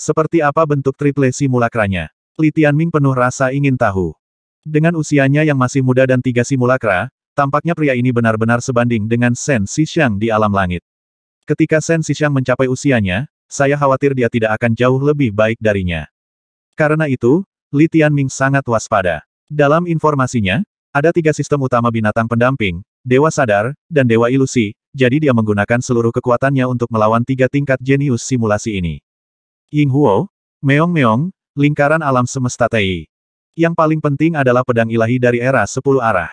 Seperti apa bentuk triple simulakranya? Li Tianming penuh rasa ingin tahu. Dengan usianya yang masih muda dan tiga simulakra, tampaknya pria ini benar-benar sebanding dengan Shen Xixiang di alam langit. Ketika Shen Xixiang mencapai usianya, saya khawatir dia tidak akan jauh lebih baik darinya. Karena itu, Li Tianming sangat waspada. Dalam informasinya, ada tiga sistem utama binatang pendamping, Dewa Sadar, dan Dewa Ilusi, jadi dia menggunakan seluruh kekuatannya untuk melawan tiga tingkat jenius simulasi ini. Ying Huo, Meong Meong, Lingkaran Alam Semesta Tei. Yang paling penting adalah pedang ilahi dari era sepuluh arah.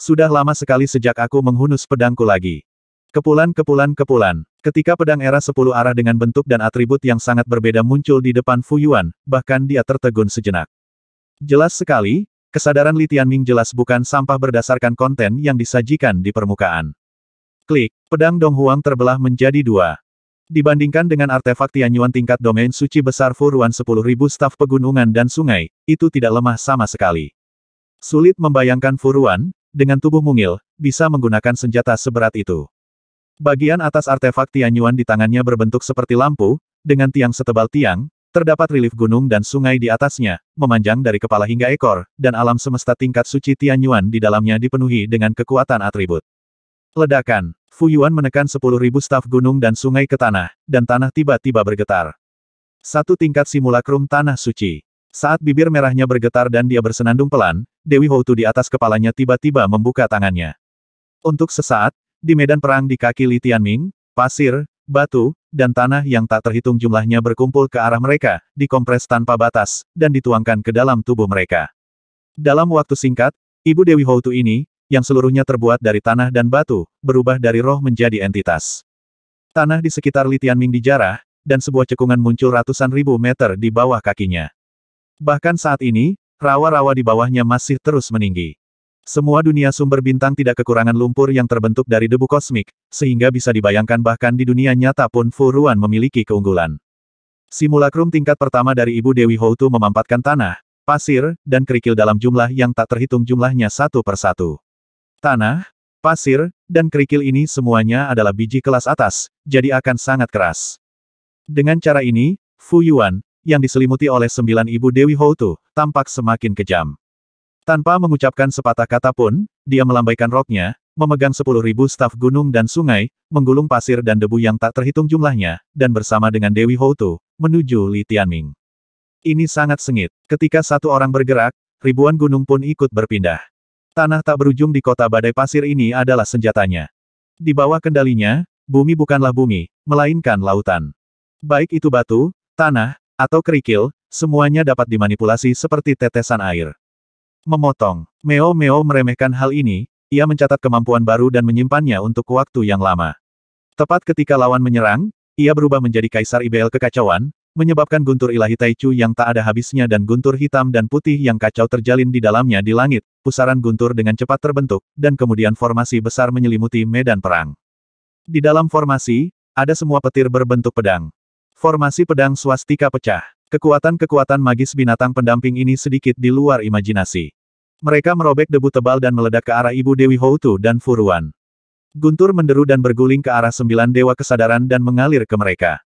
Sudah lama sekali sejak aku menghunus pedangku lagi. Kepulan kepulan kepulan. Ketika pedang era sepuluh arah dengan bentuk dan atribut yang sangat berbeda muncul di depan Fu Yuan, bahkan dia tertegun sejenak. Jelas sekali, kesadaran Li Tianming jelas bukan sampah berdasarkan konten yang disajikan di permukaan. Klik, pedang Dong Huang terbelah menjadi dua. Dibandingkan dengan artefak Tianyuan tingkat domain suci besar Furuan 10.000 staf pegunungan dan sungai, itu tidak lemah sama sekali. Sulit membayangkan Furuan, dengan tubuh mungil, bisa menggunakan senjata seberat itu. Bagian atas artefak Tianyuan di tangannya berbentuk seperti lampu, dengan tiang setebal tiang, Terdapat relief gunung dan sungai di atasnya, memanjang dari kepala hingga ekor, dan alam semesta tingkat suci Tianyuan di dalamnya dipenuhi dengan kekuatan atribut. Ledakan. Fu Yuan menekan 10.000 staf gunung dan sungai ke tanah, dan tanah tiba-tiba bergetar. Satu tingkat simulakrum tanah suci. Saat bibir merahnya bergetar dan dia bersenandung pelan, Dewi Houtu di atas kepalanya tiba-tiba membuka tangannya. Untuk sesaat, di medan perang di kaki Li Tianming, pasir, batu, dan tanah yang tak terhitung jumlahnya berkumpul ke arah mereka, dikompres tanpa batas, dan dituangkan ke dalam tubuh mereka. Dalam waktu singkat, Ibu Dewi Houtu ini, yang seluruhnya terbuat dari tanah dan batu, berubah dari roh menjadi entitas. Tanah di sekitar Litian Ming dijarah, dan sebuah cekungan muncul ratusan ribu meter di bawah kakinya. Bahkan saat ini, rawa-rawa di bawahnya masih terus meninggi. Semua dunia sumber bintang tidak kekurangan lumpur yang terbentuk dari debu kosmik, sehingga bisa dibayangkan bahkan di dunia nyata pun Furuan memiliki keunggulan. Simulakrum tingkat pertama dari Ibu Dewi Houtu memampatkan tanah, pasir, dan kerikil dalam jumlah yang tak terhitung jumlahnya satu per satu. Tanah, pasir, dan kerikil ini semuanya adalah biji kelas atas, jadi akan sangat keras. Dengan cara ini, Fu Yuan, yang diselimuti oleh sembilan Ibu Dewi Houtu, tampak semakin kejam. Tanpa mengucapkan sepatah kata pun, dia melambaikan roknya, memegang sepuluh ribu staf gunung dan sungai, menggulung pasir dan debu yang tak terhitung jumlahnya, dan bersama dengan Dewi Houtu, menuju Li Tianming. Ini sangat sengit. Ketika satu orang bergerak, ribuan gunung pun ikut berpindah. Tanah tak berujung di kota badai pasir ini adalah senjatanya. Di bawah kendalinya, bumi bukanlah bumi, melainkan lautan. Baik itu batu, tanah, atau kerikil, semuanya dapat dimanipulasi seperti tetesan air. Memotong. Meo Meo meremehkan hal ini, ia mencatat kemampuan baru dan menyimpannya untuk waktu yang lama. Tepat ketika lawan menyerang, ia berubah menjadi kaisar IBL kekacauan, menyebabkan guntur ilahi Taichu yang tak ada habisnya dan guntur hitam dan putih yang kacau terjalin di dalamnya di langit, pusaran guntur dengan cepat terbentuk, dan kemudian formasi besar menyelimuti medan perang. Di dalam formasi, ada semua petir berbentuk pedang. Formasi pedang swastika pecah. Kekuatan-kekuatan magis binatang pendamping ini sedikit di luar imajinasi. Mereka merobek debu tebal dan meledak ke arah Ibu Dewi Houtu dan Furuan. Guntur menderu dan berguling ke arah sembilan dewa kesadaran dan mengalir ke mereka.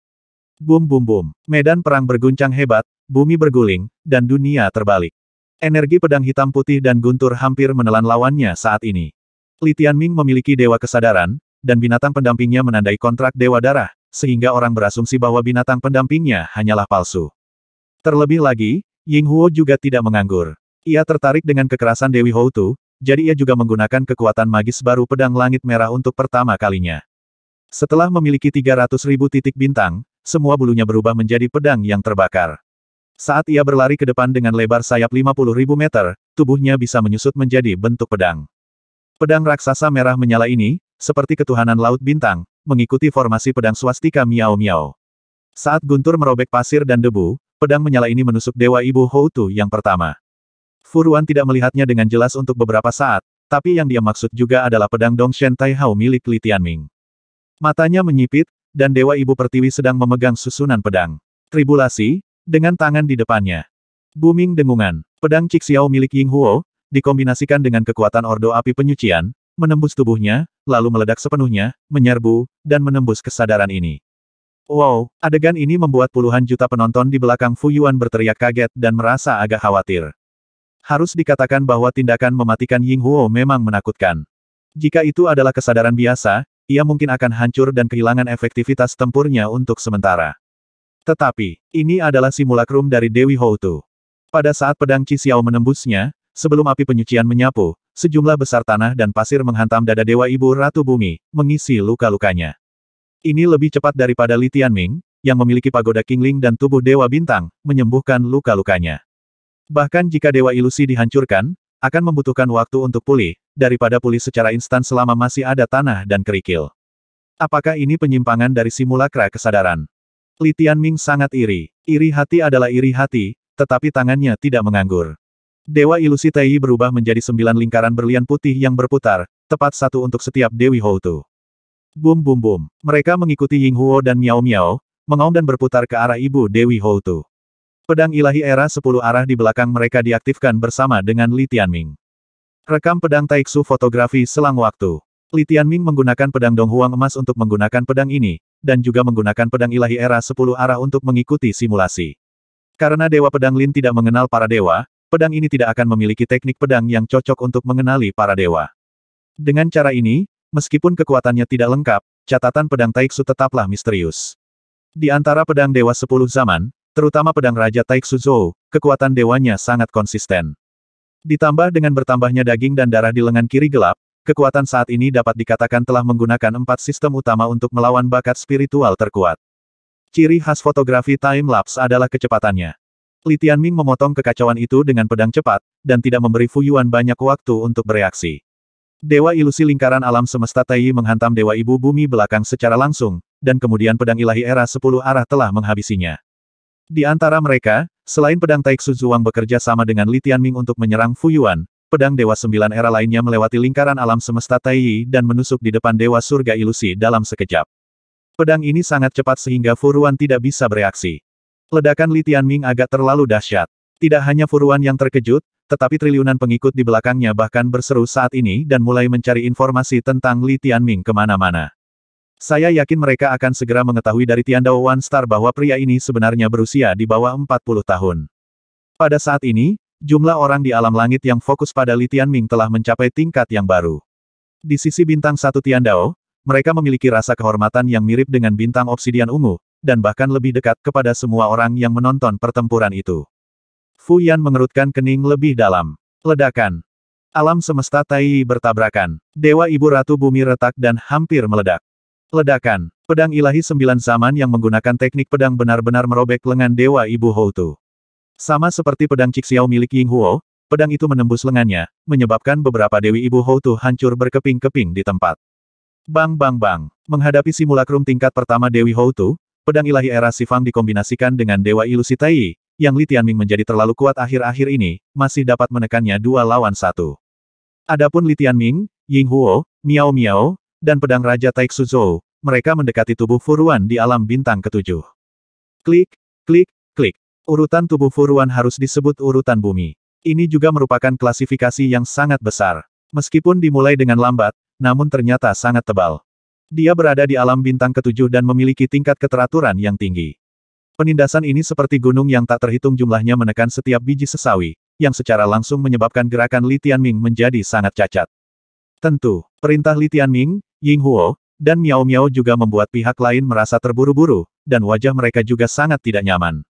Bum bum bum. Medan perang berguncang hebat, bumi berguling, dan dunia terbalik. Energi pedang hitam putih dan guntur hampir menelan lawannya saat ini. Li Tianming memiliki dewa kesadaran, dan binatang pendampingnya menandai kontrak dewa darah, sehingga orang berasumsi bahwa binatang pendampingnya hanyalah palsu. Terlebih lagi, Ying Huo juga tidak menganggur. Ia tertarik dengan kekerasan Dewi Houtu, jadi ia juga menggunakan kekuatan magis baru pedang langit merah untuk pertama kalinya. Setelah memiliki 300 ribu titik bintang, semua bulunya berubah menjadi pedang yang terbakar. Saat ia berlari ke depan dengan lebar sayap 50 ribu meter, tubuhnya bisa menyusut menjadi bentuk pedang. Pedang raksasa merah menyala ini, seperti ketuhanan laut bintang, mengikuti formasi pedang swastika Miao Miao. Saat guntur merobek pasir dan debu, Pedang menyala ini menusuk Dewa Ibu Houtu yang pertama. Furuan tidak melihatnya dengan jelas untuk beberapa saat, tapi yang dia maksud juga adalah pedang Dong Dongshen Hao milik Li Tianming. Matanya menyipit, dan Dewa Ibu Pertiwi sedang memegang susunan pedang. Tribulasi, dengan tangan di depannya. Booming dengungan, pedang Xiao milik Ying Huo, dikombinasikan dengan kekuatan Ordo Api Penyucian, menembus tubuhnya, lalu meledak sepenuhnya, menyerbu, dan menembus kesadaran ini. Wow, adegan ini membuat puluhan juta penonton di belakang Fu Yuan berteriak kaget dan merasa agak khawatir. Harus dikatakan bahwa tindakan mematikan Ying Huo memang menakutkan. Jika itu adalah kesadaran biasa, ia mungkin akan hancur dan kehilangan efektivitas tempurnya untuk sementara. Tetapi, ini adalah simulakrum dari Dewi Houtu. Pada saat pedang Cisiao menembusnya, sebelum api penyucian menyapu, sejumlah besar tanah dan pasir menghantam dada Dewa Ibu Ratu Bumi, mengisi luka-lukanya. Ini lebih cepat daripada Li Tianming, yang memiliki pagoda Kingling dan tubuh Dewa Bintang, menyembuhkan luka-lukanya. Bahkan jika Dewa Ilusi dihancurkan, akan membutuhkan waktu untuk pulih, daripada pulih secara instan selama masih ada tanah dan kerikil. Apakah ini penyimpangan dari simulakra kesadaran? Li Tianming sangat iri. Iri hati adalah iri hati, tetapi tangannya tidak menganggur. Dewa ilusi Taiyi berubah menjadi sembilan lingkaran berlian putih yang berputar, tepat satu untuk setiap Dewi Houtu. Bum bum bum. Mereka mengikuti Ying Huo dan Miao Miao, mengaum dan berputar ke arah ibu Dewi Houtu. Pedang ilahi era Sepuluh arah di belakang mereka diaktifkan bersama dengan Li Tianming. Rekam pedang Taiksu fotografi selang waktu. Li Tianming menggunakan pedang Donghuang emas untuk menggunakan pedang ini, dan juga menggunakan pedang ilahi era Sepuluh arah untuk mengikuti simulasi. Karena Dewa Pedang Lin tidak mengenal para dewa, pedang ini tidak akan memiliki teknik pedang yang cocok untuk mengenali para dewa. Dengan cara ini, Meskipun kekuatannya tidak lengkap, catatan pedang Taiksu tetaplah misterius. Di antara pedang Dewa Sepuluh Zaman, terutama pedang Raja Taiksu Zhou, kekuatan dewanya sangat konsisten. Ditambah dengan bertambahnya daging dan darah di lengan kiri gelap, kekuatan saat ini dapat dikatakan telah menggunakan empat sistem utama untuk melawan bakat spiritual terkuat. Ciri khas fotografi time-lapse adalah kecepatannya. Li Tianming memotong kekacauan itu dengan pedang cepat, dan tidak memberi Fu Yuan banyak waktu untuk bereaksi. Dewa ilusi lingkaran alam semesta Taiyi menghantam Dewa Ibu Bumi belakang secara langsung, dan kemudian pedang ilahi era sepuluh arah telah menghabisinya. Di antara mereka, selain pedang Taik Zhuang bekerja sama dengan Li Tianming untuk menyerang Fu Yuan, pedang Dewa Sembilan Era lainnya melewati lingkaran alam semesta Taiyi dan menusuk di depan Dewa Surga Ilusi dalam sekejap. Pedang ini sangat cepat sehingga Furuan tidak bisa bereaksi. Ledakan Li Tianming agak terlalu dahsyat. Tidak hanya Furuan yang terkejut, tetapi triliunan pengikut di belakangnya bahkan berseru saat ini dan mulai mencari informasi tentang Li Tianming kemana-mana. Saya yakin mereka akan segera mengetahui dari Tian Dao One Star bahwa pria ini sebenarnya berusia di bawah 40 tahun. Pada saat ini, jumlah orang di alam langit yang fokus pada Li Tianming telah mencapai tingkat yang baru. Di sisi bintang satu Tian Dao, mereka memiliki rasa kehormatan yang mirip dengan bintang obsidian ungu, dan bahkan lebih dekat kepada semua orang yang menonton pertempuran itu. Fu Yan mengerutkan kening lebih dalam. Ledakan. Alam semesta Tai bertabrakan. Dewa Ibu Ratu Bumi retak dan hampir meledak. Ledakan. Pedang ilahi sembilan zaman yang menggunakan teknik pedang benar-benar merobek lengan Dewa Ibu Houtu. Sama seperti pedang Cixiao milik Ying Huo, pedang itu menembus lengannya, menyebabkan beberapa Dewi Ibu Houtu hancur berkeping-keping di tempat. Bang bang bang. Menghadapi simulakrum tingkat pertama Dewi Houtu, pedang ilahi era Sifang dikombinasikan dengan Dewa Ilusi Tai, yang Li Tianming menjadi terlalu kuat akhir-akhir ini, masih dapat menekannya dua lawan satu. Adapun Li Tianming, Ying Huo, Miao Miao, dan pedang Raja Taixu Zhou, mereka mendekati tubuh Furuan di alam bintang ketujuh. Klik, klik, klik. Urutan tubuh Furuan harus disebut urutan bumi. Ini juga merupakan klasifikasi yang sangat besar. Meskipun dimulai dengan lambat, namun ternyata sangat tebal. Dia berada di alam bintang ketujuh dan memiliki tingkat keteraturan yang tinggi. Penindasan ini seperti gunung yang tak terhitung jumlahnya menekan setiap biji sesawi, yang secara langsung menyebabkan gerakan Li Tianming menjadi sangat cacat. Tentu, perintah Li Tianming, Ying Huo, dan Miao Miao juga membuat pihak lain merasa terburu-buru, dan wajah mereka juga sangat tidak nyaman.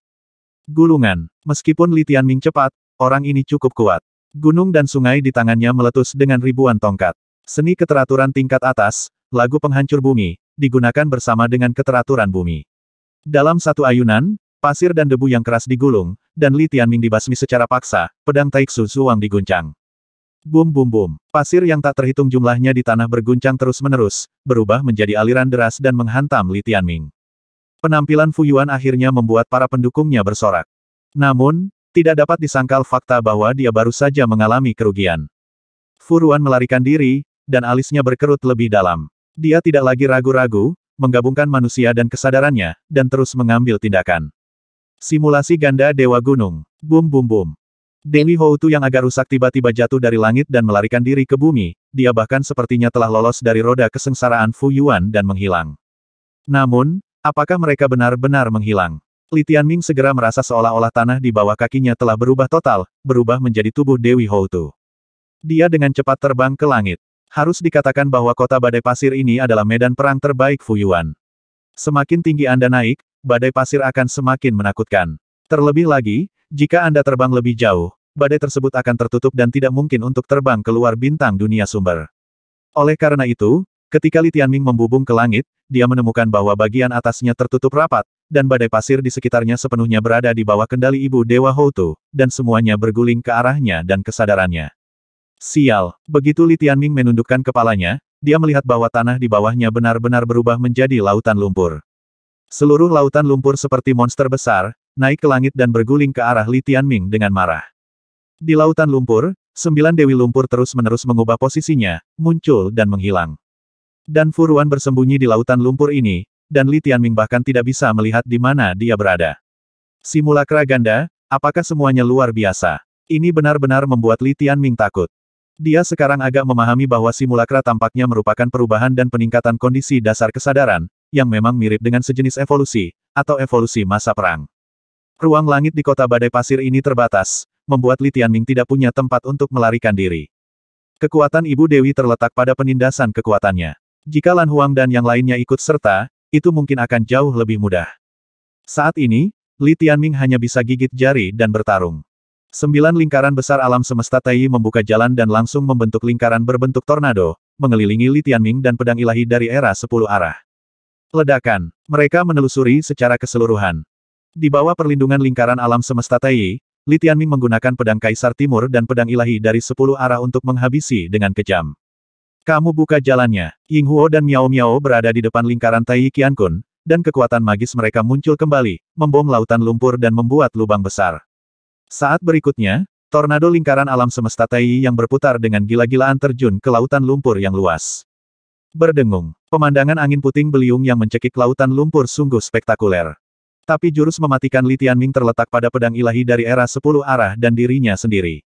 Gulungan, meskipun Li Tianming cepat, orang ini cukup kuat. Gunung dan sungai di tangannya meletus dengan ribuan tongkat. Seni keteraturan tingkat atas, lagu penghancur bumi, digunakan bersama dengan keteraturan bumi. Dalam satu ayunan, pasir dan debu yang keras digulung, dan Li Tianming dibasmi secara paksa, pedang Taiksu Zhuang diguncang. Bum bum bum, pasir yang tak terhitung jumlahnya di tanah berguncang terus-menerus, berubah menjadi aliran deras dan menghantam Li Tianming. Penampilan Fu Yuan akhirnya membuat para pendukungnya bersorak. Namun, tidak dapat disangkal fakta bahwa dia baru saja mengalami kerugian. Furuan melarikan diri, dan alisnya berkerut lebih dalam. Dia tidak lagi ragu-ragu, menggabungkan manusia dan kesadarannya, dan terus mengambil tindakan. Simulasi ganda Dewa Gunung. Bum bum bum. Dewi Houtu yang agak rusak tiba-tiba jatuh dari langit dan melarikan diri ke bumi, dia bahkan sepertinya telah lolos dari roda kesengsaraan Fu Yuan dan menghilang. Namun, apakah mereka benar-benar menghilang? Li Tianming segera merasa seolah-olah tanah di bawah kakinya telah berubah total, berubah menjadi tubuh Dewi Houtu. Dia dengan cepat terbang ke langit. Harus dikatakan bahwa kota badai pasir ini adalah medan perang terbaik Fuyuan. Semakin tinggi Anda naik, badai pasir akan semakin menakutkan. Terlebih lagi, jika Anda terbang lebih jauh, badai tersebut akan tertutup dan tidak mungkin untuk terbang keluar bintang dunia sumber. Oleh karena itu, ketika Li Tianming membubung ke langit, dia menemukan bahwa bagian atasnya tertutup rapat, dan badai pasir di sekitarnya sepenuhnya berada di bawah kendali ibu Dewa Houtu, dan semuanya berguling ke arahnya dan kesadarannya. Sial, begitu Li Tianming menundukkan kepalanya, dia melihat bahwa tanah di bawahnya benar-benar berubah menjadi lautan lumpur. Seluruh lautan lumpur seperti monster besar, naik ke langit dan berguling ke arah Li Tianming dengan marah. Di lautan lumpur, sembilan dewi lumpur terus-menerus mengubah posisinya, muncul dan menghilang. Dan Furuan bersembunyi di lautan lumpur ini, dan Li Tianming bahkan tidak bisa melihat di mana dia berada. Simulakra ganda, apakah semuanya luar biasa? Ini benar-benar membuat Li Tianming takut. Dia sekarang agak memahami bahwa simulakra tampaknya merupakan perubahan dan peningkatan kondisi dasar kesadaran, yang memang mirip dengan sejenis evolusi, atau evolusi masa perang. Ruang langit di kota badai pasir ini terbatas, membuat Li Tianming tidak punya tempat untuk melarikan diri. Kekuatan Ibu Dewi terletak pada penindasan kekuatannya. Jika Lan Huang dan yang lainnya ikut serta, itu mungkin akan jauh lebih mudah. Saat ini, Li Tianming hanya bisa gigit jari dan bertarung. Sembilan lingkaran besar alam semesta Tai membuka jalan dan langsung membentuk lingkaran berbentuk tornado, mengelilingi Li Tianming dan pedang ilahi dari era sepuluh arah. Ledakan. Mereka menelusuri secara keseluruhan. Di bawah perlindungan lingkaran alam semesta Tai, Li Tianming menggunakan pedang Kaisar Timur dan pedang ilahi dari sepuluh arah untuk menghabisi dengan kejam. Kamu buka jalannya. Ying Huo dan Miao Miao berada di depan lingkaran Tai Qiankun, dan kekuatan magis mereka muncul kembali, membom lautan lumpur dan membuat lubang besar. Saat berikutnya, tornado lingkaran alam semesta Tai yang berputar dengan gila-gilaan terjun ke lautan lumpur yang luas. Berdengung, pemandangan angin puting beliung yang mencekik lautan lumpur sungguh spektakuler. Tapi jurus mematikan Litian Ming terletak pada pedang ilahi dari era sepuluh arah dan dirinya sendiri.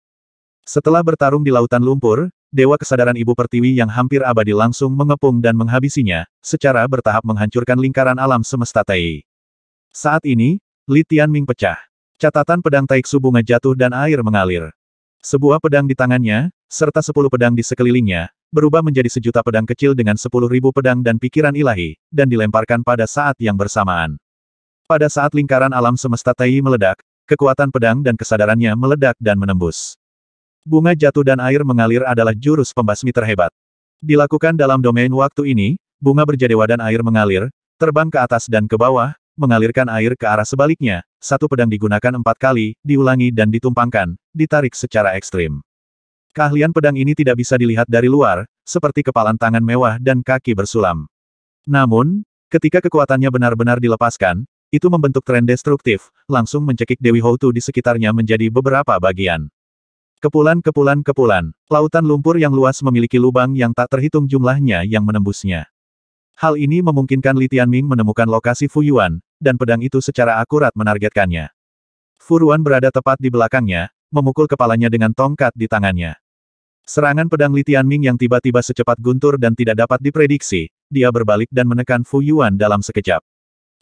Setelah bertarung di lautan lumpur, Dewa Kesadaran Ibu Pertiwi yang hampir abadi langsung mengepung dan menghabisinya, secara bertahap menghancurkan lingkaran alam semesta Tai. Saat ini, Litian Ming pecah. Catatan pedang Taiksu bunga jatuh dan air mengalir. Sebuah pedang di tangannya, serta sepuluh pedang di sekelilingnya, berubah menjadi sejuta pedang kecil dengan sepuluh ribu pedang dan pikiran ilahi, dan dilemparkan pada saat yang bersamaan. Pada saat lingkaran alam semesta Tai meledak, kekuatan pedang dan kesadarannya meledak dan menembus. Bunga jatuh dan air mengalir adalah jurus pembasmi terhebat. Dilakukan dalam domain waktu ini, bunga berjadewa dan air mengalir, terbang ke atas dan ke bawah, mengalirkan air ke arah sebaliknya, satu pedang digunakan empat kali, diulangi dan ditumpangkan, ditarik secara ekstrim. Keahlian pedang ini tidak bisa dilihat dari luar, seperti kepalan tangan mewah dan kaki bersulam. Namun, ketika kekuatannya benar-benar dilepaskan, itu membentuk tren destruktif, langsung mencekik Dewi Houtu di sekitarnya menjadi beberapa bagian. Kepulan-kepulan-kepulan, lautan lumpur yang luas memiliki lubang yang tak terhitung jumlahnya yang menembusnya. Hal ini memungkinkan Li Tianming menemukan lokasi Fuyuan, dan pedang itu secara akurat menargetkannya. Furuan berada tepat di belakangnya, memukul kepalanya dengan tongkat di tangannya. Serangan pedang Li Tianming yang tiba-tiba secepat guntur dan tidak dapat diprediksi, dia berbalik dan menekan Fu Yuan dalam sekejap.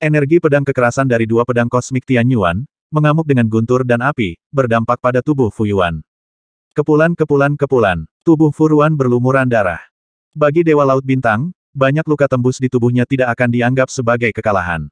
Energi pedang kekerasan dari dua pedang kosmik Tian Yuan, mengamuk dengan guntur dan api, berdampak pada tubuh Fu Yuan. Kepulan-kepulan-kepulan, tubuh Furuan berlumuran darah. Bagi Dewa Laut Bintang, banyak luka tembus di tubuhnya tidak akan dianggap sebagai kekalahan.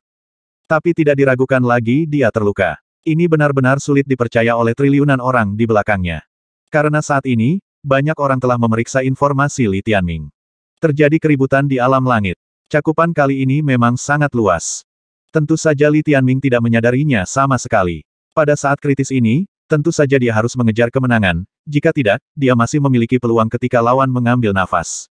Tapi tidak diragukan lagi dia terluka. Ini benar-benar sulit dipercaya oleh triliunan orang di belakangnya. Karena saat ini, banyak orang telah memeriksa informasi Li Tianming. Terjadi keributan di alam langit. Cakupan kali ini memang sangat luas. Tentu saja Li Tianming tidak menyadarinya sama sekali. Pada saat kritis ini, tentu saja dia harus mengejar kemenangan, jika tidak, dia masih memiliki peluang ketika lawan mengambil nafas.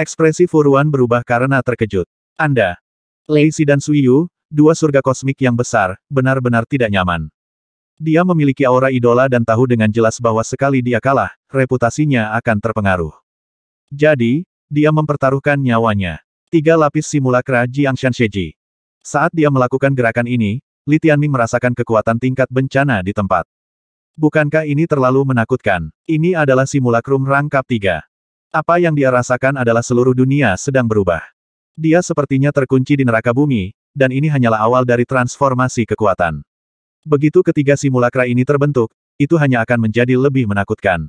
Ekspresi Furuan berubah karena terkejut. Anda, Lei Si dan Suyu, dua surga kosmik yang besar, benar-benar tidak nyaman. Dia memiliki aura idola dan tahu dengan jelas bahwa sekali dia kalah, reputasinya akan terpengaruh. Jadi, dia mempertaruhkan nyawanya. Tiga lapis simulakra Jiangshan Sheji. Saat dia melakukan gerakan ini, Li Tianming merasakan kekuatan tingkat bencana di tempat. Bukankah ini terlalu menakutkan? Ini adalah simulakrum rangkap tiga. Apa yang dia rasakan adalah seluruh dunia sedang berubah. Dia sepertinya terkunci di neraka bumi, dan ini hanyalah awal dari transformasi kekuatan. Begitu ketiga simulakra ini terbentuk, itu hanya akan menjadi lebih menakutkan.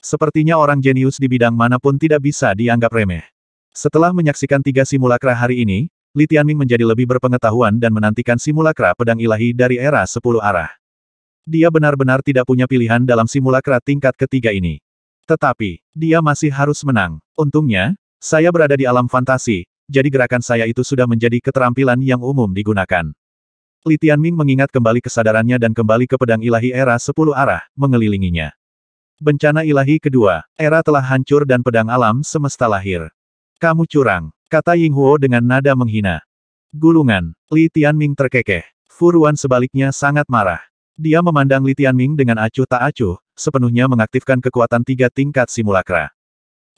Sepertinya orang jenius di bidang manapun tidak bisa dianggap remeh. Setelah menyaksikan tiga simulakra hari ini, Li Tianming menjadi lebih berpengetahuan dan menantikan simulakra pedang ilahi dari era sepuluh arah. Dia benar-benar tidak punya pilihan dalam simulakra tingkat ketiga ini. Tetapi, dia masih harus menang. Untungnya, saya berada di alam fantasi, jadi gerakan saya itu sudah menjadi keterampilan yang umum digunakan. Li Tianming mengingat kembali kesadarannya dan kembali ke pedang ilahi era sepuluh arah, mengelilinginya. Bencana ilahi kedua, era telah hancur dan pedang alam semesta lahir. Kamu curang, kata Ying Huo dengan nada menghina. Gulungan, Li Tianming terkekeh. Furuan sebaliknya sangat marah. Dia memandang Li Tianming dengan acuh tak acuh, sepenuhnya mengaktifkan kekuatan tiga tingkat simulakra.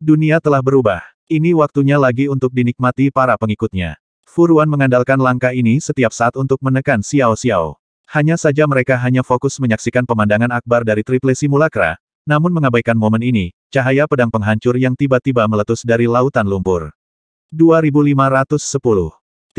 Dunia telah berubah, ini waktunya lagi untuk dinikmati para pengikutnya. Furuan mengandalkan langkah ini setiap saat untuk menekan Xiao Xiao. Hanya saja mereka hanya fokus menyaksikan pemandangan akbar dari triple simulakra, namun mengabaikan momen ini, cahaya pedang penghancur yang tiba-tiba meletus dari lautan lumpur. 2510